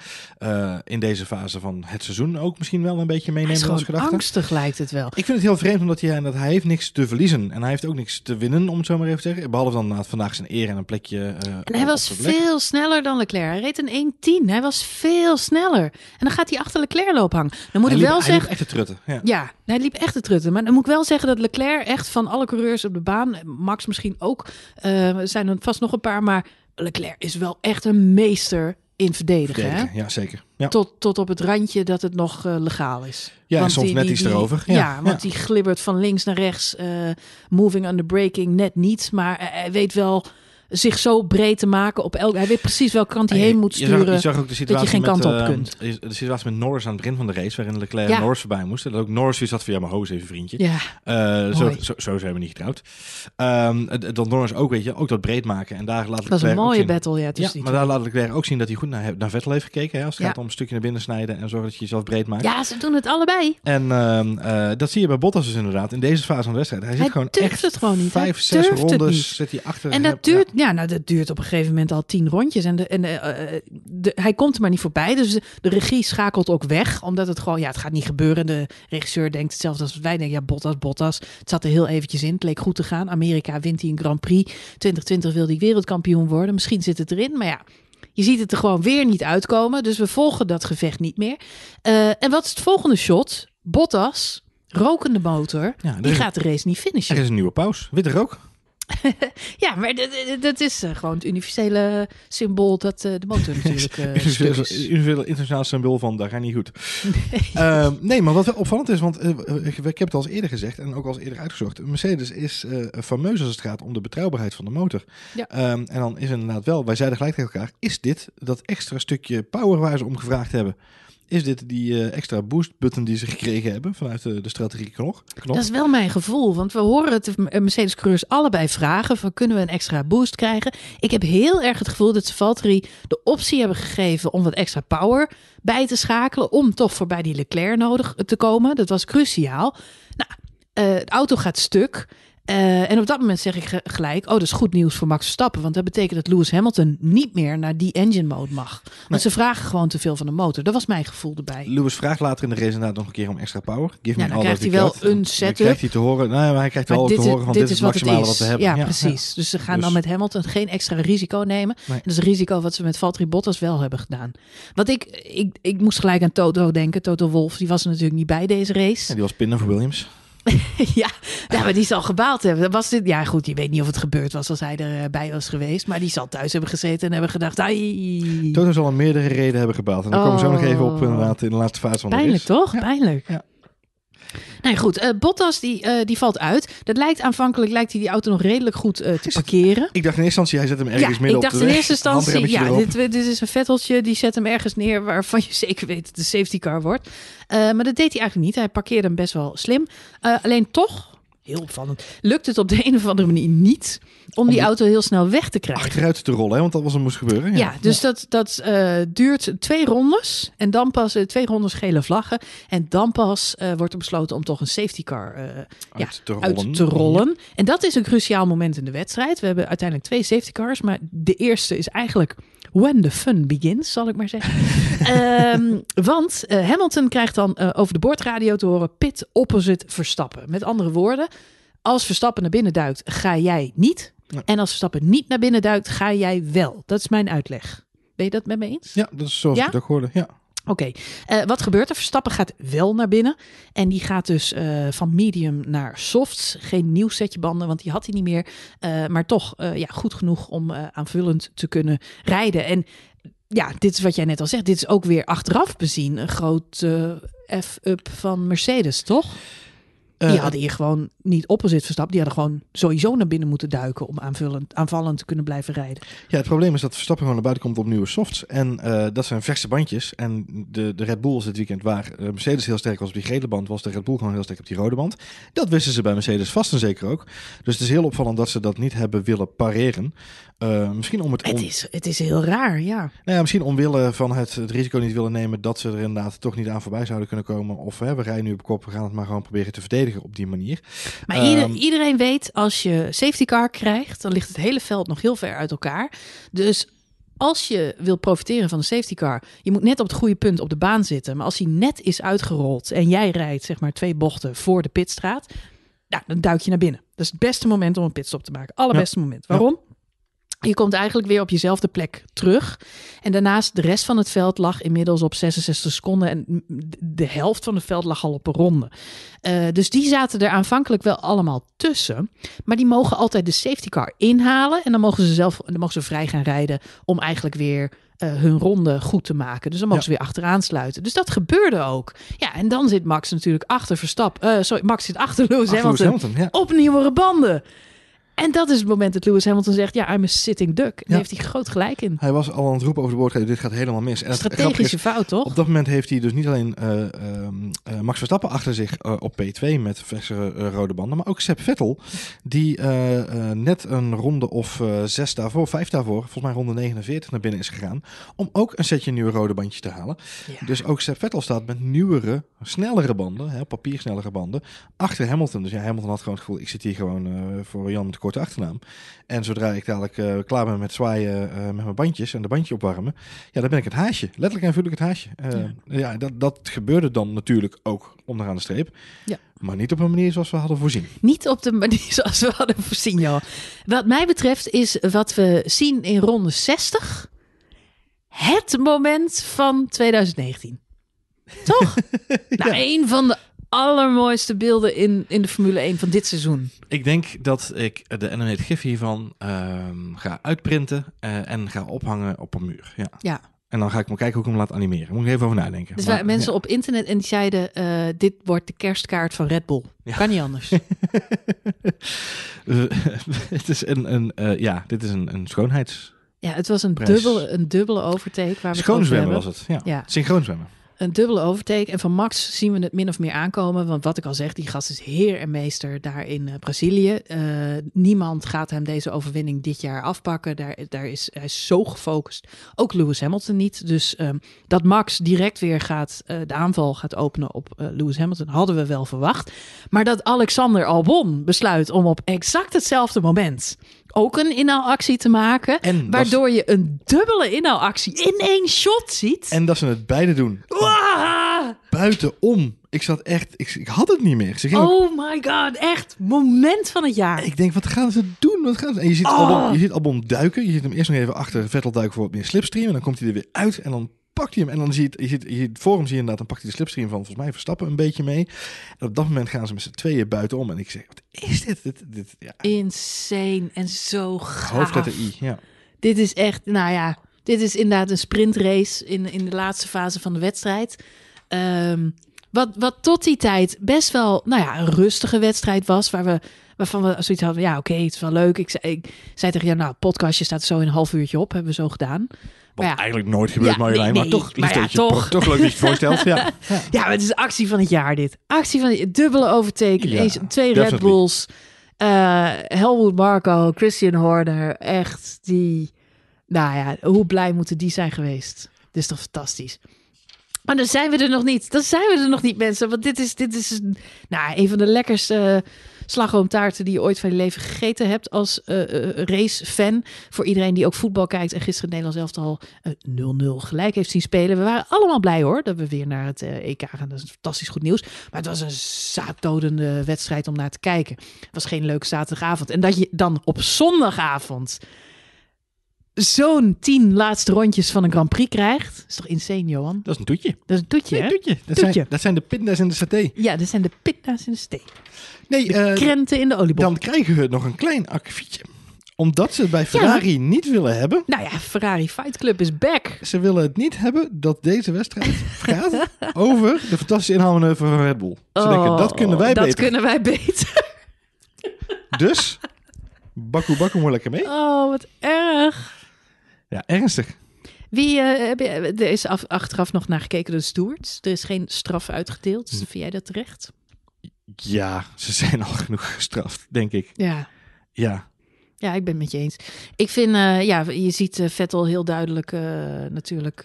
in deze fase van het seizoen ook misschien wel een beetje meenemen als gedacht. angstig lijkt het wel. Ik vind het heel vreemd omdat hij, dat hij heeft niks te verliezen en hij heeft ook niks te winnen, om het zo maar even te zeggen. Behalve dan vandaag zijn eer en een plekje. en hij was veel sneller dan Leclerc. Hij reed een 1-10. Hij was veel sneller. En dan gaat hij achter Leclerc lopen hangen. Dan moet ik wel zeggen... Ja, ja hij liep echt de trutten. Maar dan moet ik wel zeggen dat Leclerc echt van alle coureurs op de baan, Max misschien ook, uh, zijn er vast nog een paar, maar Leclerc is wel echt een meester in verdedigen. hè? Ja, zeker. Tot, tot op het randje dat het nog eh, legaal is. Ja, want soms net iets erover. Ja, want die glibbert van links naar rechts, uh, moving under breaking, net niet. Maar hij weet wel zich zo breed te maken op elk. Hij weet precies welke kant hij heen moet sturen. Je zag ook de situatie dat je geen met, kant op ehm, kunt. de situatie met Norris aan het begin van de race, waarin Leclerc ja. Norris voorbij moesten Dat ook Norris zat van jou maar hoos even vriendje. Ja. Eh, zo, zo, zo, zijn we niet getrouwd. Um, dat Norris ook, weet je, ook dat breed maken. En daar laat dat was een mooie battle, ja. maar daar laat Leclerc ook zien dat hij goed naar, naar Vettel heeft gekeken. Hè, als het gaat om een stukje naar binnen snijden en zorgen dat je jezelf breed maakt. Ja, ze doen het allebei. En ehm, eh, dat zie je bij Bottas dus inderdaad in deze fase van de wedstrijd. Hij zit gewoon echt het gewoon niet. vijf, zes rondes zit hij achter. En dat duurt ja, nou, dat duurt op een gegeven moment al tien rondjes. En, de, en de, eh, hij komt er maar niet voorbij. Dus de regie schakelt ook weg. Omdat het gewoon, ja, het gaat niet gebeuren. De regisseur denkt hetzelfde als wij denken. Ja, Bottas, Bottas. Het zat er heel eventjes in. Het leek goed te gaan. Amerika wint hij een Grand Prix. 2020 wil hij wereldkampioen worden. Misschien zit het erin. Maar ja, je ziet het er gewoon weer niet uitkomen. Dus we volgen dat gevecht niet meer. Eh, en wat is het volgende shot? Bottas, rokende motor. die gaat de race niet finishen. Er is een nieuwe pauze. Witte rook. ja, maar dat is eh, gewoon het universele symbool dat eh, de motor natuurlijk. Uh, universele, internationaal symbool van daar gaat niet goed. Nee. Ehm, nee, maar wat wel opvallend is, want ik heb het al eens eerder gezegd en ook al eens eerder uitgezocht. Mercedes is fameus als het gaat om de betrouwbaarheid van de motor. Ja. Ehm, en dan is inderdaad wel, wij zeiden gelijk tegen elkaar, is dit dat extra stukje power waar ze om gevraagd hebben? Is dit die eh, extra boost button die ze gekregen hebben vanuit de, de strategie knop? Dat is wel mijn gevoel, want we horen het eh, Mercedes-coureurs allebei vragen van kunnen we een extra boost krijgen? Ik heb heel erg het gevoel dat ze Valtteri de optie hebben gegeven om wat extra power bij te schakelen om toch voorbij die Leclerc nodig eh, te komen. Dat was cruciaal. Nou, de auto gaat stuk. Eh, en op dat moment zeg ik gelijk: Oh, dat is goed nieuws voor Max Verstappen. Want dat betekent dat Lewis Hamilton niet meer naar die engine mode mag. Want ze vragen gewoon te veel van de motor. Dat was mijn gevoel erbij. Lewis vraagt later in de race inderdaad nog een keer om extra power. Give ja, nou, dan krijgt hij wel een setup. Dan krijgt hij te horen. Nou, maar hij krijgt wel te horen: van, dit, is het maximale wat, ze we hebben. Ja, precies. Dus ze gaan dus- dan met Hamilton geen extra risico nemen. Nee. Dat is het risico wat ze met Valtteri Bottas wel hebben gedaan. Want ik, ik, ik moest gelijk aan Toto denken. Toto Wolf, die was er natuurlijk niet bij deze race. En die was pinnen voor Williams. ja, ja, nou, maar die zal gebaald hebben. Dat was dit, ja, goed, je weet niet of het gebeurd was als hij erbij was geweest. Maar die zal thuis hebben gezeten en hebben gedacht... Ai. Toto zal al meerdere redenen hebben gebaald. En dan komen we zo nog even op inderdaad, in de laatste fase van de. Pijnlijk, toch? Pijnlijk. Ja. Nee, goed. Eh, Bottas die, eh, die valt uit. Dat lijkt aanvankelijk lijkt hij die auto nog redelijk goed eh, te parkeren. Ik dacht in eerste instantie, hij zet hem ergens midden op Ik dacht in eerste instantie, ja, dit, dit is een vetteltje. Die zet hem ergens neer waarvan je zeker weet dat het een safety car wordt. maar dat deed hij eigenlijk niet. Hij parkeerde hem best wel slim. alleen toch Heel opvallend. Lukt het op de een of andere manier niet om, die auto heel snel weg te krijgen? Achteruit te rollen, hè? want dat was er moest gebeuren. Ja, dus dat, dat eh, duurt twee rondes. En dan pas eh, twee rondes gele vlaggen. En dan pas eh, wordt er besloten om toch een safety car ja, uit, te mhm. rollen. En dat is een cruciaal moment in de wedstrijd. We hebben uiteindelijk twee safety cars. Maar de eerste is eigenlijk When the fun begins, zal ik maar zeggen. Ehm, want eh, Hamilton krijgt dan eh, over de boordradio te horen: pit opposite Verstappen. Met andere woorden, als Verstappen naar binnen duikt, ga jij niet. En als Verstappen niet naar binnen duikt, ga jij wel. Dat is mijn uitleg. Ben je dat met me eens? Ja, dat is zoals ik het ook hoorde. Ja. Oké, eh, wat gebeurt er? Verstappen gaat wel naar binnen. En die gaat dus eh, van medium naar soft. Geen nieuw setje banden, want die had hij niet meer. Eh, maar toch ja, goed genoeg om aanvullend te kunnen rijden. En ja, dit is wat jij net al zegt. Dit is ook weer achteraf bezien een grote f-up van Mercedes, toch? Eh, die hadden hier gewoon niet zit Verstappen. Die hadden gewoon sowieso naar binnen moeten duiken om aanvullend, aanvallend te kunnen blijven rijden. Ja, het probleem is dat Verstappen gewoon naar buiten komt op nieuwe softs. En eh, dat zijn verse bandjes. En de, de Red Bull is dit weekend waar eh, Mercedes heel sterk was op die gele band, was de Red Bull gewoon heel sterk op die rode band. Dat wisten ze bij Mercedes vast en zeker ook. Dus het is heel opvallend dat ze dat niet hebben willen pareren. Eh, misschien om het. Het is, het is heel raar, ja. Nou ja misschien omwille van het, het, risico niet willen nemen dat ze er inderdaad toch niet aan voorbij zouden kunnen komen. Of hè, we rijden nu op kop, we gaan het maar gewoon proberen te verdedigen op die manier. Maar ehm, iedereen weet als je safety car krijgt, dan ligt het hele veld nog heel ver uit elkaar. Dus als je wil profiteren van de safety car, je moet net op het goede punt op de baan zitten. Maar als hij net is uitgerold en jij rijdt zeg maar twee bochten voor de pitstraat, nou, dan duik je naar binnen. Dat is het beste moment om een pitstop te maken. Allerbeste moment. Waarom? Je komt eigenlijk weer op jezelfde plek terug. En daarnaast, de rest van het veld lag inmiddels op 66 seconden. En de helft van het veld lag al op een ronde. Eh, dus die zaten er aanvankelijk wel allemaal tussen. Maar die mogen altijd de safety car inhalen. En dan mogen ze zelf dan mogen ze vrij gaan rijden om eigenlijk weer eh, hun ronde goed te maken. Dus dan mogen ze weer achteraan sluiten. Dus dat gebeurde ook. Ja, en dan zit Max natuurlijk achter Verstappen. Eh, sorry, Max zit achter Lewis Hamilton. opnieuw ja. Op nieuwere banden. En dat is het moment dat Lewis Hamilton zegt: Ja, I'm a sitting duck. En heeft hij groot gelijk in. Hij was al aan het roepen over de boord: Dit gaat helemaal mis. En Strategische fout, toch? Op dat moment heeft hij dus niet alleen eh, ehm, eh, Max Verstappen achter zich eh, op P2 met versere rode banden, maar ook Seb Vettel, die net een ronde of zes daarvoor, vijf daarvoor, volgens mij ronde 49 naar binnen is gegaan, om ook een setje nieuwe rode bandjes te halen. Dus ook Seb Vettel staat met nieuwere, snellere banden, hè, papier snellere banden, achter Hamilton. Dus ja, Hamilton had gewoon het gevoel: Ik zit hier gewoon voor Jan te korte achternaam. En zodra ik dadelijk eh, klaar ben met zwaaien eh, met mijn bandjes en de bandje opwarmen, ja, dan ben ik het haasje. Letterlijk en ik het haasje. Eh, ja, dat, dat gebeurde dan natuurlijk ook onderaan de streep. Ja. Maar niet op een manier zoals we hadden voorzien. Niet op de manier zoals we hadden voorzien, joh. Wat mij betreft is wat we zien in ronde 60 het moment van 2019. Toch? Nou, ja. een van de allermooiste beelden in, in de Formule 1 van dit seizoen? Ik denk dat ik de animated gif hiervan ehm, ga uitprinten eh, en ga ophangen op een muur. Ja. ja. En dan ga ik maar kijken hoe ik hem laat animeren. Moet ik even over nadenken. Dus mensen op internet en die zeiden: eh, dit wordt de kerstkaart van Red Bull. Kan niet anders. het is een, een eh, ja, dit is een, een schoonheids. Ja, het was een, dubbel, een dubbele overtake. Waar we Schoon zwemmen was het. Ja. ja. Synchroon zwemmen een dubbele overtake. En van Max zien we het min of meer aankomen. Want wat ik al zeg, die gast is heer en meester daar in eh, Brazilië. Eh, niemand gaat hem deze overwinning dit jaar afpakken. Daar, daar is, hij zo gefocust. Ook Lewis Hamilton niet. Dus ehm, dat Max direct weer gaat, eh, de aanval gaat openen op Lewis Hamilton, hadden we wel verwacht. Maar dat Alexander Albon besluit om op exact hetzelfde moment ook een inhaalactie te maken. En waardoor je een dubbele inhaalactie in één shot ziet. En dat ze het beide doen. Buiten Buitenom. Ik zat echt, ik, ik had het niet meer. Ze oh my god, echt moment van het jaar. Ik denk, wat gaan ze doen? Wat gaan ze? En je ziet, oh. Albon, je ziet duiken. Je ziet hem eerst nog even achter Vettel duiken voor wat meer slipstream. En dan komt hij er weer uit. En dan pakt hij hem. En dan zie je, ziet, je het forum zie je inderdaad, dan pakt hij de slipstream van volgens mij Verstappen een beetje mee. En op dat moment gaan ze met z'n tweeën buitenom. En ik zeg, wat is dit? dit, dit ja. Insane en zo gaaf. Hoofdletter I, ja. Dit is echt, nou ja, dit is inderdaad een sprintrace in, in de laatste fase van de wedstrijd. Ehm, wat, wat tot die tijd best wel nou ja, een rustige wedstrijd was, waar we Waarvan we zoiets hadden, ja oké, het is wel leuk. Ik zei, ik zei tegen jou, nou podcastje staat zo in een half uurtje op. Hebben we zo gedaan. Wat eigenlijk nooit gebeurt, Marjolein. maar toch, toch. toch leuk dat je het voorstelt. Ja. ja, maar het is actie van het jaar dit. Actie van het Dubbele overteken. Eens, twee Red Bulls. Uh, Marco, Christian Horner. Echt die... Nou ja, hoe blij moeten die zijn geweest? Dit is toch fantastisch. Maar dan zijn we er nog niet. Dan zijn we er nog niet, mensen. Want dit is, dit is nou, een van de lekkerste slagroomtaarten die je ooit van je leven gegeten hebt als uh, race-fan. Voor iedereen die ook voetbal kijkt en gisteren Nederland zelf al 0-0 gelijk heeft zien spelen. We waren allemaal blij hoor dat we weer naar het EK gaan. Dat is fantastisch goed nieuws. Maar het was een zaaddodende wedstrijd om naar te kijken. Het was geen leuke zaterdagavond. En dat je dan op zondagavond zo'n tien laatste rondjes van een Grand Prix krijgt. Dat is toch insane, Johan? Dat is een toetje. Dat is een toetje, hè? Toetje. Dat, toetje. Zijn, dat zijn de pinda's in de saté. Ja, dat zijn de pinda's in de saté. Nee, de eh, krenten in de oliebol. Dan krijgen we nog een klein akkefietje omdat ze het bij Ferrari niet willen hebben. Nou ja, Ferrari Fight Club is back. Ze willen het niet hebben dat deze wedstrijd gaat over de fantastische inhaalmanoeuvre van Red Bull. Ze oh, denken, dat kunnen wij beter. Dat kunnen wij beter. dus, bakkoe bakkoe maar lekker mee. Oh, wat erg. Ja, ernstig. Wie, uh, heb je, er is af, achteraf nog naar gekeken de stoert Er is geen straf uitgedeeld. Hm. vind jij dat terecht? Ja, ze zijn al genoeg gestraft, denk ik. Ja. Ja. Ja, ik ben het met je eens. Ik vind, eh, ja, je ziet vet eh, Vettel heel duidelijk natuurlijk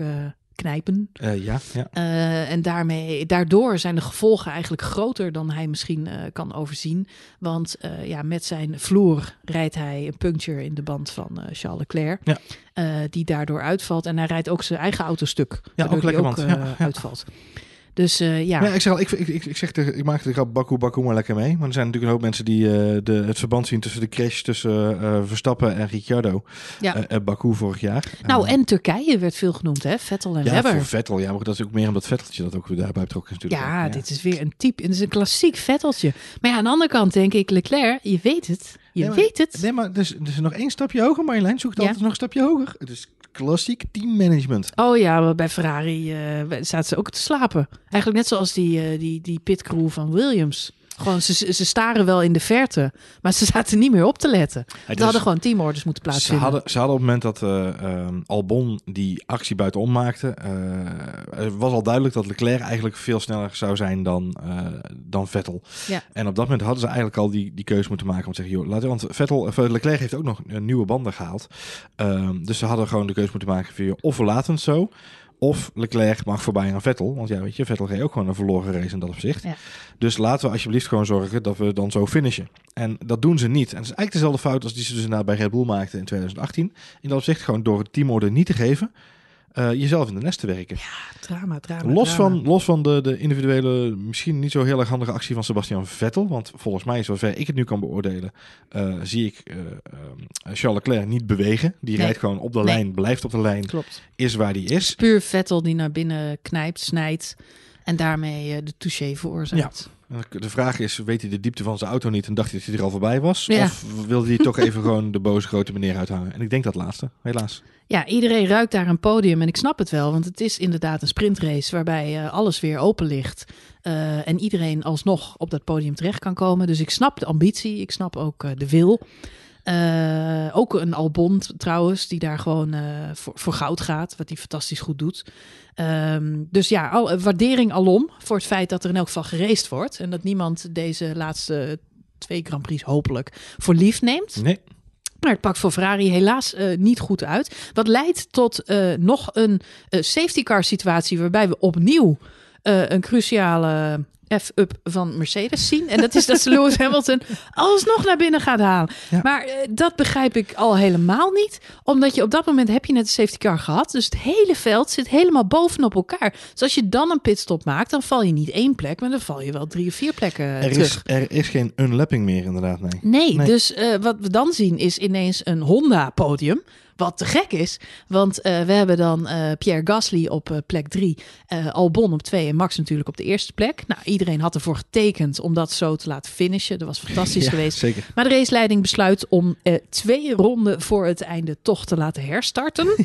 knijpen. Eh, ja, ja. Eh, en daarmee, daardoor zijn de gevolgen eigenlijk groter dan hij misschien eh, kan overzien. Want ja, met zijn vloer rijdt hij een puncture in de band van Charles Leclerc. Ja. die daardoor uitvalt. En hij rijdt ook zijn eigen auto stuk. Ja, ook lekker ook, Ja, uitvalt. Dus eh, ja. Ik zeg al, ik, ik, ik, zeg ik maak de grap Baku Baku maar lekker mee. Maar er zijn natuurlijk een hoop mensen die eh, de, het verband zien tussen de crash tussen eh, Verstappen en Ricciardo. Ja. en Baku vorig jaar. Nou, en Turkije werd veel genoemd, hè? Vettel en ja, Voor Vettel, ja. Maar dat is ook meer omdat Vetteltje dat ook weer daarbij betrokken is natuurlijk. Ja, ja, dit is weer een type. Dit is een klassiek Vetteltje. Maar ja, aan de andere kant denk ik, Leclerc, je weet het. Je weet het. Nee, maar dus, is nog één stapje hoger, Marjolein. zoekt altijd nog een stapje hoger. Het is klassiek teammanagement. Oh ja, maar bij Ferrari uh, zaten ze ook te slapen. Eigenlijk net zoals die, eh, die, die pitcrew van Williams. Gewoon, ze, ze staren wel in de verte, maar ze zaten niet meer op te letten. Ze dus hadden gewoon teamorders moeten plaatsen. Ze hadden, ze hadden op het moment dat eh, ehm, Albon die actie buitenom maakte, eh, was al duidelijk dat Leclerc eigenlijk veel sneller zou zijn dan, eh, dan Vettel. Ja. En op dat moment hadden ze eigenlijk al die, die keuze moeten maken om te zeggen, joh, laat, want Vettel, of Leclerc heeft ook nog nieuwe banden gehaald. Ehm, dus ze hadden gewoon de keuze moeten maken voor of we laten het zo, of Leclerc mag voorbij aan Vettel. Want ja, weet je, Vettel reed ook gewoon een verloren race in dat opzicht. Dus laten we alsjeblieft gewoon zorgen dat we dan zo finishen. En dat doen ze niet. En dat is eigenlijk dezelfde fout als die ze dus na bij Red Bull maakten in 2018. In dat opzicht gewoon door het teamorde niet te geven. Eh, jezelf in de nest te werken. Ja, drama, drama. Los van, los van de, de individuele, misschien niet zo heel erg handige actie van Sebastian Vettel. Want volgens mij, zover ik het nu kan beoordelen, eh, zie ik eh, Charles Leclerc niet bewegen. Die rijdt gewoon op de lijn, blijft op de lijn. Klopt. Is waar die is. Puur Vettel die naar binnen knijpt, snijdt. En daarmee de touche veroorzaakt. Ja. De vraag is, weet hij de diepte van zijn auto niet en dacht hij dat hij er al voorbij was? Of wilde hij toch even gewoon de boze grote meneer uithangen? En ik denk dat laatste, helaas ja, iedereen ruikt daar een podium en ik snap het wel, want het is inderdaad een sprintrace waarbij eh, alles weer open ligt eh, en iedereen alsnog op dat podium terecht kan komen. Dus ik snap de ambitie, ik snap ook eh, de wil. ook een Albon trouwens, die daar gewoon voor, voor, goud gaat, wat hij fantastisch goed doet. Ehm, dus ja, al, waardering alom voor het feit dat er in elk geval gereest wordt en dat niemand deze laatste twee Grand Prix hopelijk voor lief neemt. Nee. Maar het pakt voor Ferrari helaas eh, niet goed uit. Wat leidt tot eh, nog een eh, safety car situatie waarbij we opnieuw een cruciale F-up van Mercedes zien. En dat is dat ze Lewis Hamilton alsnog naar binnen gaat halen. Maar eh, dat begrijp ik al helemaal niet. Omdat je op dat moment heb je net een safety car gehad. Dus het hele veld zit helemaal bovenop elkaar. Dus als je dan een pitstop maakt, dan val je niet één plek, maar dan val je wel drie of vier plekken eh, er Is, er is geen unlapping meer inderdaad, nee. Nee, dus eh, wat we dan zien is ineens een Honda-podium wat te gek is, want eh, we hebben dan eh, Pierre Gasly op eh, plek 3, Albon op 2 en Max natuurlijk op de eerste plek. Nou, iedereen had ervoor getekend om dat zo te laten finishen. Dat was fantastisch geweest. Zeker. Maar de raceleiding besluit om twee ronden voor het einde toch te laten herstarten.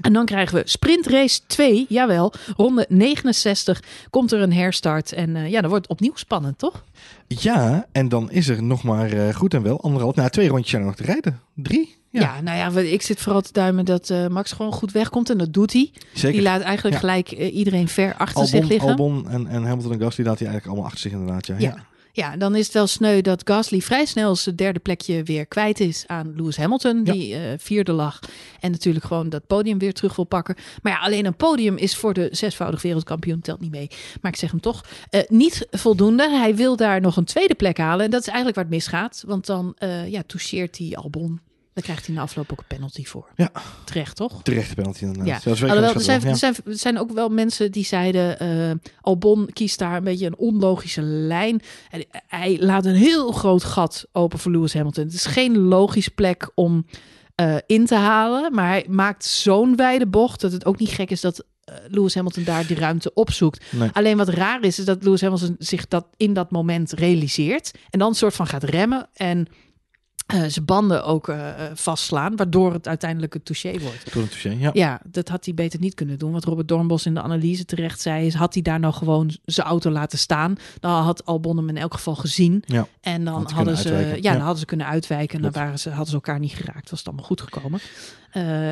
en dan krijgen we sprintrace 2, jawel, ronde 69 komt er een herstart. En ja, dan wordt het opnieuw spannend, toch? Ja, en dan is er nog maar goed en wel anderhalf, nou twee rondjes zijn er nog te rijden. Drie? Ja. nou ja, ik zit vooral te duimen dat eh, Max gewoon goed wegkomt. En dat doet hij. Zeker. Die laat eigenlijk gelijk eh, iedereen ver achter zich liggen. Albon en, en Hamilton en Gasly laat hij eigenlijk allemaal achter zich inderdaad. Ja. ja. Ja. dan is het wel sneu dat Gasly vrij snel zijn derde plekje weer kwijt is aan Lewis Hamilton, die eh, vierde lag. En natuurlijk gewoon dat podium weer terug wil pakken. Maar ja, alleen een podium is voor de zesvoudig wereldkampioen, telt niet mee. Maar ik zeg hem toch, niet voldoende. Hij wil daar nog een tweede plek halen. En dat is eigenlijk waar het misgaat. Want dan ja, toucheert hij Albon krijgt hij na afloop ook een penalty voor. Ja. Terecht, toch? Terecht penalty inderdaad. Ja. er, zijn, er, zijn, er zijn ook wel mensen die zeiden... Eh, Albon kiest daar een beetje een onlogische lijn. En hij laat een heel groot gat open voor Lewis Hamilton. Het is geen logische plek om eh, in te halen. Maar hij maakt zo'n wijde bocht... dat het ook niet gek is dat eh, Lewis Hamilton daar die ruimte opzoekt. Nee. Alleen wat raar is, is dat Lewis Hamilton zich dat in dat moment realiseert. En dan een soort van gaat remmen en uh, eh, zijn banden ook uh, vastslaan, waardoor het uiteindelijk een touché wordt. Door een touché, ja. Ja, dat had hij beter niet kunnen doen. Wat Robert Dornbos in de analyse terecht zei, is had hij daar nou gewoon zijn auto laten staan, dan had Albon hem in elk geval gezien. Ja, en dan hadden, ze, ja, dan hadden ze kunnen uitwijken en dan waren ze, hadden ze elkaar niet geraakt. Was het allemaal goed gekomen.